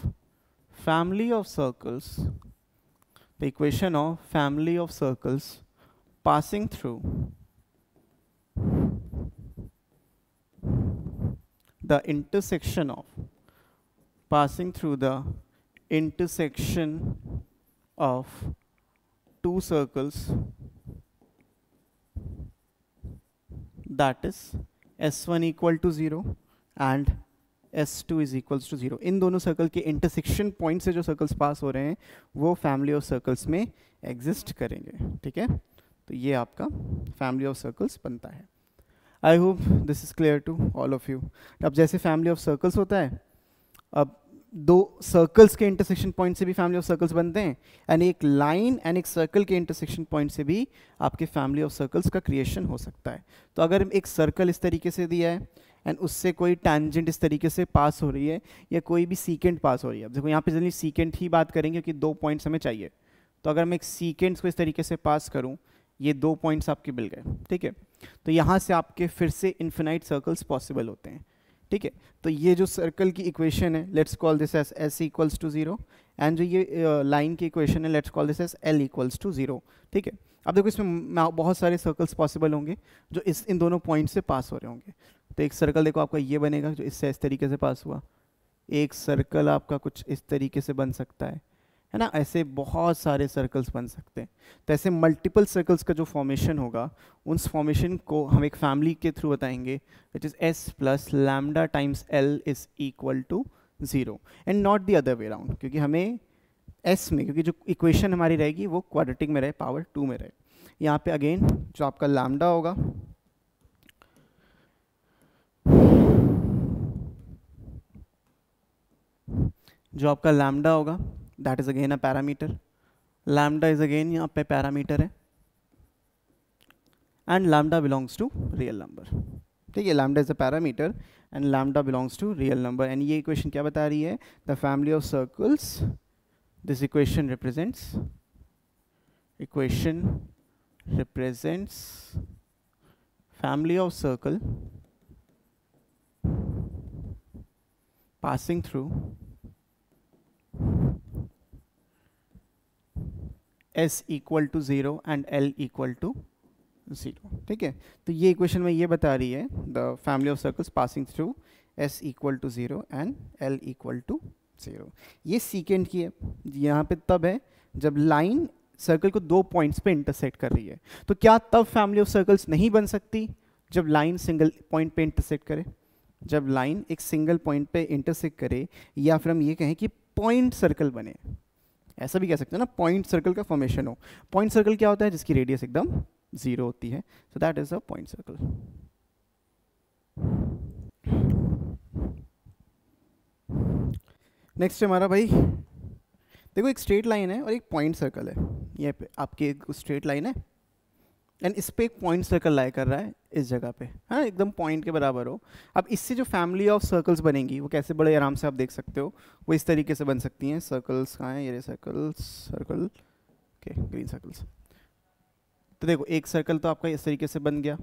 family of circles the equation of family of circles passing through the intersection of passing through the intersection of two circles that is s one equal to zero and s two is equals to zero इन दोनों circle के intersection point से जो circles पास हो रहे हैं वो family of circles में एग्जिस्ट करेंगे ठीक है तो ये आपका फैमिली ऑफ सर्कल्स बनता है I hope this is clear to all of you अब जैसे फैमिली ऑफ सर्कल्स होता है अब दो सर्कल्स के इंटरसेक्शन पॉइंट से भी फैमिली ऑफ सर्कल्स बनते हैं एंड एक लाइन एंड एक सर्कल के इंटरसेक्शन पॉइंट से भी आपके फैमिली ऑफ सर्कल्स का क्रिएशन हो सकता है तो अगर एक सर्कल इस तरीके से दिया है एंड उससे कोई टैंजेंट इस तरीके से पास हो रही है या कोई भी सीकेंट पास हो रही है देखो यहाँ पे जल्दी सीकेंट ही बात करेंगे क्योंकि दो पॉइंट्स हमें चाहिए तो अगर मैं एक सीकेंट्स को इस तरीके से पास करूँ ये दो पॉइंट्स आपके मिल गए ठीक है तो यहाँ से आपके फिर से इन्फिनाइट सर्कल्स पॉसिबल होते हैं ठीक है तो ये जो सर्कल की इक्वेशन है let's call this s s equals to zero and जो ये लाइन की इक्वेशन है let's call this s l equals to zero ठीक है अब देखो इसमें बहुत सारे सर्कल्स पॉसिबल होंगे जो इस इन दोनों पॉइंट से पास हो रहे होंगे तो एक सर्कल देखो आपका ये बनेगा जो इससे इस तरीके से पास हुआ एक सर्कल आपका कुछ इस तरीके से बन सकता है है ना ऐसे बहुत सारे सर्कल्स बन सकते हैं तो ऐसे मल्टीपल सर्कल्स का जो फॉर्मेशन होगा उस फॉर्मेशन को हम एक फैमिली के थ्रू बताएंगे which is s plus lambda times l is equal to zero and not the other way round क्योंकि हमें एस में क्योंकि जो इक्वेशन हमारी रहेगी वो क्वाड्रेटिक में रहे पावर टू में रहे यहाँ पे अगेन जो आपका लैमडा होगा जो आपका लैमडा होगा that is again a parameter lambda is again यहाँ पे पैरामीटर है and lambda belongs to real number ठीक है lambda is a parameter and lambda belongs to real number and ये इक्वेशन क्या बता रही है the family of circles this equation represents equation represents family of circle passing through s equal to zero and l equal to zero ठीक है तो ये equation में ये बता रही है the family of circles passing through s equal to zero and l equal to zero ये सीकेंड की है यहाँ पे तब है जब लाइन सर्कल को दो पॉइंट्स पे इंटरसेक्ट कर रही है तो क्या तब फैमिली ऑफ सर्कल्स नहीं बन सकती जब लाइन सिंगल पॉइंट पे इंटरसेक्ट करे जब लाइन एक सिंगल पॉइंट पे इंटरसेक्ट करे या फिर हम ये कहें कि पॉइंट सर्कल बने ऐसा भी कह सकते हैं ना पॉइंट सर्कल का फॉर्मेशन हो पॉइंट सर्कल क्या होता है जिसकी रेडियस एकदम जीरो होती है so that is a point circle next हमारा भाई देखो एक स्ट्रेट लाइन है और एक पॉइंट सर्कल है ये आपकी एक स्ट्रेट लाइन है एंड इस पर एक पॉइंट सर्कल लाया कर रहा है इस जगह पे ना हाँ, एकदम पॉइंट के बराबर हो अब इससे जो फैमिली ऑफ सर्कल्स बनेंगी वो कैसे बड़े आराम से आप देख सकते हो वो इस तरीके से बन सकती हैं सर्कल्स कहाँ हैं ये circles circle okay green circles तो देखो एक सर्कल तो आपका इस तरीके से बन गया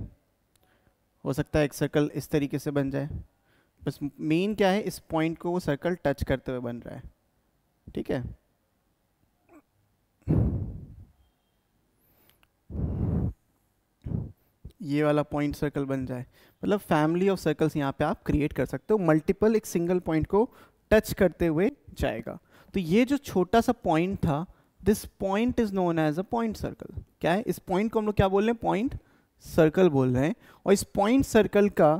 हो सकता है एक सर्कल इस तरीके से बन जाए बस मेन क्या है इस पॉइंट को वो सर्कल टच करते हुए बन रहा है ठीक है ये वाला पॉइंट सर्कल बन जाए मतलब फैमिली ऑफ सर्कल्स यहाँ पे आप क्रिएट कर सकते हो मल्टीपल एक सिंगल पॉइंट को टच करते हुए जाएगा तो ये जो छोटा सा पॉइंट था this point is known as a point circle क्या है इस पॉइंट को हम लोग क्या बोल रहे हैं पॉइंट सर्कल बोल रहे हैं और इस पॉइंट सर्कल का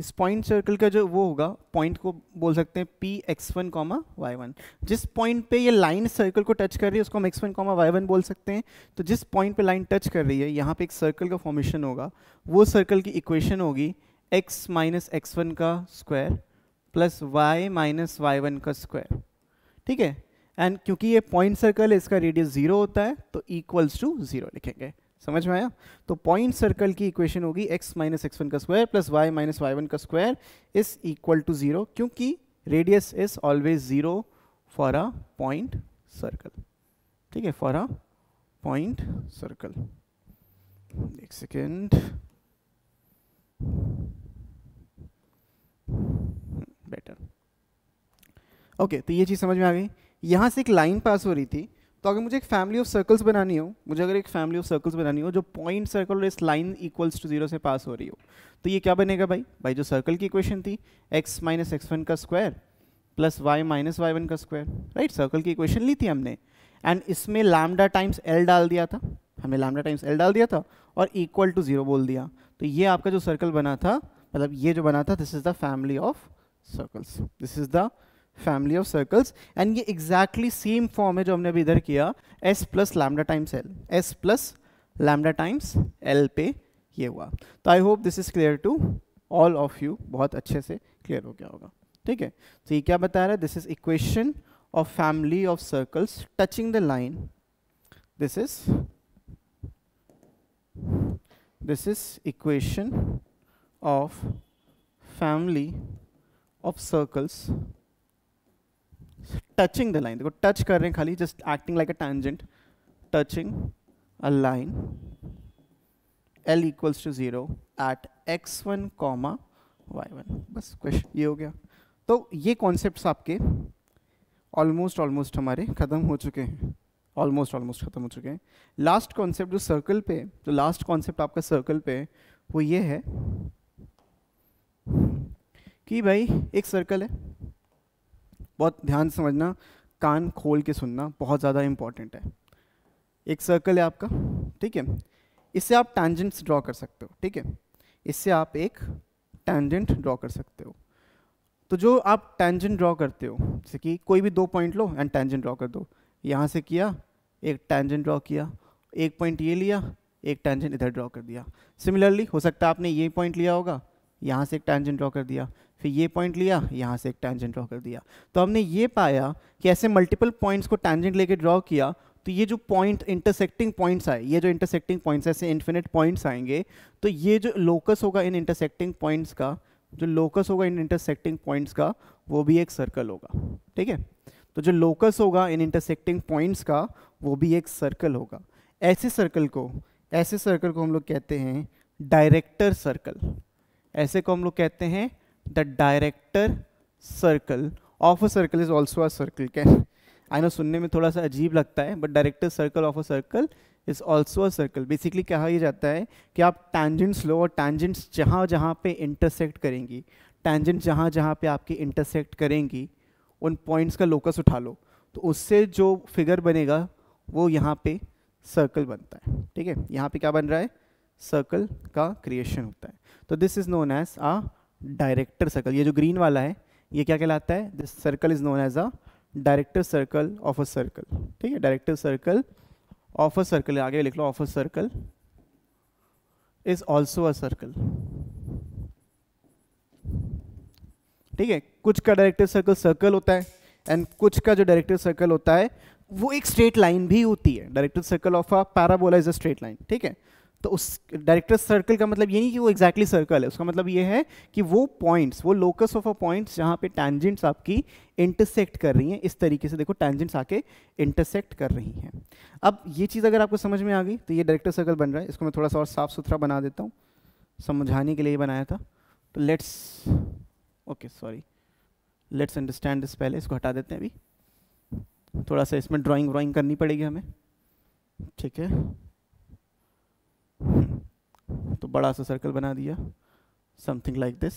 इस पॉइंट सर्कल का जो वो होगा पॉइंट को बोल सकते हैं p x one comma Y one जिस पॉइंट पे ये लाइन सर्कल को टच कर रही है उसको हम x one comma Y one बोल सकते हैं तो जिस पॉइंट पे लाइन टच कर रही है यहाँ पे एक सर्कल का फॉर्मेशन होगा वो सर्कल की इक्वेशन होगी एक्स माइनस एक्स वन का square plus Y minus Y one का स्क्वायर ठीक है एंड क्योंकि ये पॉइंट सर्कल है इसका रेडियस जीरो होता है तो इक्वल्स टू जीरो लिखेंगे समझ में आया तो पॉइंट सर्कल की इक्वेशन होगी x माइनस एक्स वन का square plus y minus Y one का square is equal to zero क्योंकि radius is always zero for a point circle ठीक है फॉर अ पॉइंट सर्कल एक सेकेंड बेटर ओके तो ये चीज़ समझ में आ गई यहां से एक लाइन पास हो रही थी तो अगर मुझे एक फैमिली ऑफ सर्कल्स बनानी हो मुझे अगर एक फैमिली ऑफ सर्कल्स बनानी हो जो पॉइंट सर्कल और इस लाइन इक्वल्स टू जीरो से पास हो रही हो तो ये क्या बनेगा भाई भाई जो सर्कल की इक्वेशन थी एक्स माइनस एक्स वन का square plus Y minus Y one का स्क्वायर राइट सर्कल की इक्वेशन ली थी हमने एंड इसमें लामडा टाइम्स एल डाल दिया था हमें लामडा टाइम्स एल डाल दिया था और इक्वल टू जीरो बोल दिया तो ये आपका जो सर्कल बना था मतलब ये जो बना था this is the family of circles this is the family of circles and ये एग्जैक्टली सेम फॉर्म है जो हमने अभी इधर किया s plus lambda times l s plus lambda times l पे ये हुआ तो I hope this is clear to all of you बहुत अच्छे से क्लियर हो गया होगा ठीक है तो ये क्या बता रहा है this is equation of family of circles touching the line this is this is equation of family of circles touching the line देखो टच कर रहे हैं खाली just acting like a tangent touching a line L equals to zero at x one comma Y one बस question ये हो गया तो ये कॉन्सेप्ट आपके ऑलमोस्ट ऑलमोस्ट हमारे ख़त्म हो चुके हैं ऑलमोस्ट ऑलमोस्ट ख़त्म हो चुके हैं लास्ट कॉन्सेप्ट जो सर्कल पे जो लास्ट कॉन्सेप्ट आपका सर्कल पे वो ये है कि भाई एक सर्कल है बहुत ध्यान समझना कान खोल के सुनना बहुत ज़्यादा इम्पॉर्टेंट है एक सर्कल है आपका ठीक है इससे आप टेंजेंट्स ड्रॉ कर सकते हो ठीक है इससे आप एक टेंजेंट ड्रॉ कर सकते हो तो जो आप टेंजेंट ड्रॉ करते हो जैसे कि कोई भी दो पॉइंट लो एंड टेंजेंट ड्रॉ कर दो यहाँ से किया एक टेंजेंट ड्रॉ किया एक पॉइंट ये लिया एक टेंजेंट इधर ड्रॉ कर दिया सिमिलरली हो सकता है आपने ये पॉइंट लिया होगा यहाँ से एक टेंजेंट ड्रॉ कर दिया फिर ये पॉइंट लिया यहाँ से एक टेंजेंट ड्रॉ कर दिया तो हमने ये पाया कि ऐसे मल्टीपल पॉइंट्स को टेंजेंट लेके ड्रॉ किया तो ये जो पॉइंट इंटरसेक्टिंग पॉइंट्स आए ये जो इंटरसेक्टिंग पॉइंट्स ऐसे इन्फिनिट पॉइंट्स आएंगे तो ये जो लोकस होगा इन इंटरसेक्टिंग पॉइंट्स का जो लोकस होगा इन इंटरसेक्टिंग पॉइंट्स का वो भी एक सर्कल होगा ठीक है तो जो लोकस होगा इन इंटरसेक्टिंग पॉइंट्स का वो भी एक सर्कल होगा ऐसे सर्कल को ऐसे सर्कल को हम लोग कहते हैं डायरेक्टर सर्कल ऐसे को हम लोग कहते हैं the director circle of a circle is also a circle can I know सुनने में थोड़ा सा अजीब लगता है but director circle of a circle is also a circle basically कहा यह जाता है कि आप टैंजेंट्स लो और टैंजेंट्स जहाँ जहाँ पे इंटरसेक्ट करेंगी टैंजेंट जहाँ जहाँ पे आपकी इंटरसेक्ट करेंगी उन पॉइंट्स का लोकस उठा लो तो उससे जो फिगर बनेगा वो यहाँ पे सर्कल बनता है ठीक है यहाँ पे क्या बन रहा है सर्कल का क्रिएशन होता है तो this is known as a director circle ये जो ग्रीन वाला है ये क्या कहलाता है this circle is known as a director circle of a circle ठीक है director circle of a circle आगे लिख लो of a circle is also a circle ठीक है कुछ का डायरेक्टर सर्कल सर्कल होता है एंड कुछ का जो डायरेक्टर सर्कल होता है वो एक स्ट्रेट लाइन भी होती है director circle of a parabola is a straight line ठीक है तो उस डायरेक्टर सर्कल का मतलब ये नहीं कि वो एग्जैक्टली exactly सर्कल है उसका मतलब ये है कि वो पॉइंट्स वो लोकस ऑफ अ पॉइंट्स जहाँ पे टैंजेंट्स आपकी इंटरसेक्ट कर रही हैं इस तरीके से देखो टैंजेंट्स आके इंटरसेक्ट कर रही हैं अब ये चीज़ अगर आपको समझ में आ गई तो ये डायरेक्टर सर्कल बन रहा है इसको मैं थोड़ा सा और साफ़ सुथरा बना देता हूँ समझाने के लिए बनाया था तो let's okay sorry let's understand this पहले इसको हटा देते हैं अभी थोड़ा सा इसमें ड्राॅइंग व्राइंग करनी पड़ेगी हमें ठीक है तो बड़ा सा सर्कल बना दिया समथिंग लाइक दिस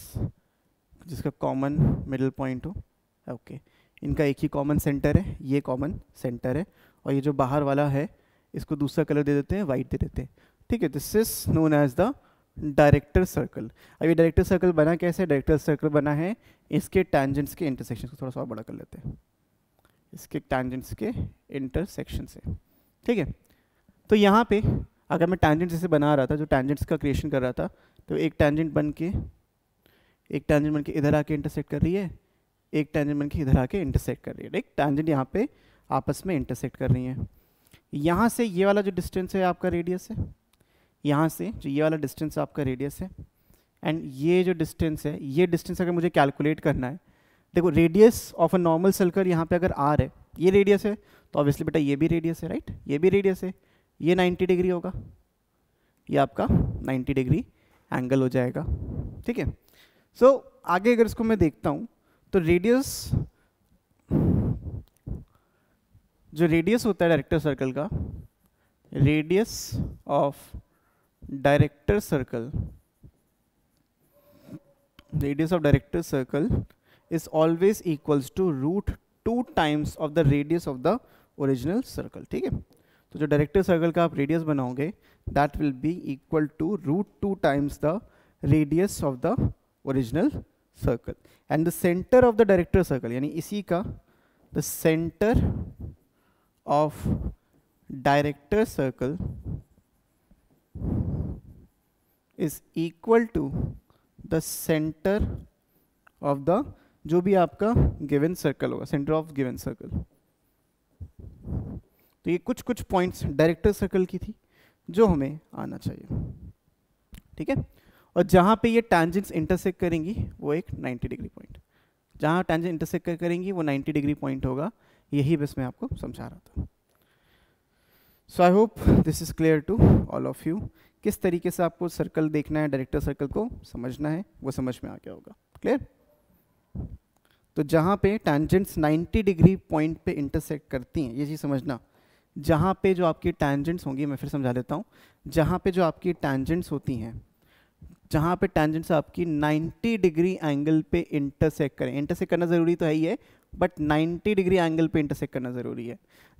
जिसका कॉमन मिडल पॉइंट हो ओके okay. इनका एक ही कॉमन सेंटर है ये कॉमन सेंटर है और ये जो बाहर वाला है इसको दूसरा कलर दे देते हैं वाइट दे देते हैं ठीक है this is known as the director circle अब ये डायरेक्टर सर्कल बना कैसे डायरेक्टर सर्कल बना है इसके टैंजेंट्स के इंटरसेक्शन को थोड़ा सा और बड़ा कर लेते हैं इसके टैंजेंट्स के इंटरसेक्शन से ठीक है तो यहाँ पे अगर मैं टैंजेंट जैसे बना रहा था जो टैंजेंट्स का क्रिएशन कर रहा था तो एक टैंजेंट बन के एक टैंजेंट बन के इधर आके इंटरसेक्ट कर रही है एक टैंजेंट बन के इधर आके इंटरसेक्ट कर रही है एक टैंजेंट यहाँ पे आपस में इंटरसेक्ट कर रही है यहाँ से ये वाला जो डिस्टेंस है आपका रेडियस है यहाँ से जो ये वाला डिस्टेंस आपका रेडियस है एंड ये जो डिस्टेंस है ये डिस्टेंस अगर मुझे कैलकुलेट करना है देखो radius of a normal circle यहाँ पे अगर आर है ये रेडियस है तो ऑब्वियसली बेटा ये भी रेडियस है राइट ये भी रेडियस है ये 90 डिग्री होगा ये आपका 90 डिग्री एंगल हो जाएगा ठीक है सो आगे अगर इसको मैं देखता हूँ तो रेडियस जो रेडियस होता है डायरेक्टर सर्कल का radius of director circle radius of director circle is always equals to root two times of the radius of the original circle ठीक है तो जो डायरेक्टिव सर्कल का आप रेडियस बनाओगे that will be equal to root two times the radius of the original circle and the centre of the directive circle यानी इसी का the centre of director circle is equal to the centre of the जो भी आपका given circle होगा centre of given circle तो ये कुछ कुछ पॉइंट्स डायरेक्टर सर्कल की थी जो हमें आना चाहिए ठीक है और जहाँ पे ये टैंजेंट्स इंटरसेक्ट करेंगी वो एक 90 डिग्री पॉइंट जहाँ टैंजेंट इंटरसेक्ट करेंगी वो 90 डिग्री पॉइंट होगा यही बस मैं आपको समझा रहा था so I hope this is clear to all of you किस तरीके से आपको सर्कल देखना है डायरेक्टर सर्कल को समझना है वो समझ में आ गया होगा क्लियर तो जहाँ पे टैंजेंट्स 90 डिग्री पॉइंट पे इंटरसेक्ट करती हैं ये चीज़ समझना जहाँ पे जो आपकी टैंजेंट्स होंगी मैं फिर समझा देता हूँ जहाँ पे जो आपकी टैंजेंट्स होती हैं जहाँ पे टैंजेंट्स आपकी 90 डिग्री एंगल पे इंटरसेक्ट करें इंटरसेक्ट करना ज़रूरी तो है ही है बट 90 डिग्री एंगल पे इंटरसेक्ट करना ज़रूरी है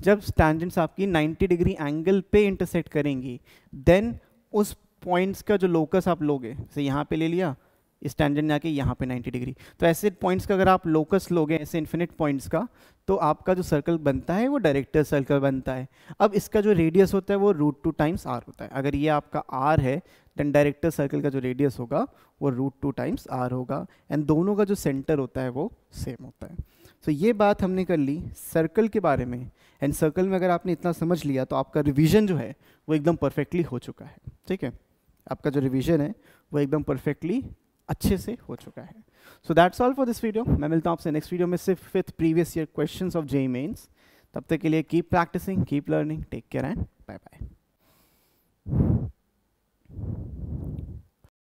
जब टैंजेंट्स आपकी 90 डिग्री एंगल पे इंटरसेक्ट करेंगी देन उस पॉइंट्स का जो लोकस आप लोगे जैसे यहाँ पे ले लिया इस टेंजेंट जाके यहाँ पे 90 डिग्री तो ऐसे पॉइंट्स का अगर आप लोकस लोगे ऐसे इन्फिनिट पॉइंट्स का तो आपका जो सर्कल बनता है वो डायरेक्टर सर्कल बनता है अब इसका जो रेडियस होता है वो रूट टू टाइम्स आर होता है अगर ये आपका आर है देन डायरेक्टर सर्कल का जो रेडियस होगा वो रूट टू टाइम्स आर होगा एंड दोनों का जो सेंटर होता है वो सेम होता है सो तो so, ये बात हमने कर ली सर्कल के बारे में एंड सर्कल में अगर आपने इतना समझ लिया तो आपका रिविजन जो है वो एकदम परफेक्टली हो चुका है ठीक है आपका जो रिविजन है वो एकदम परफेक्टली अच्छे से हो चुका है so that's all for this video मैं मिलता हूँ आपसे नेक्स्ट वीडियो में सिर्फ with previous year question of JEE Mains तब तक के लिए keep practising keep learning take care and bye bye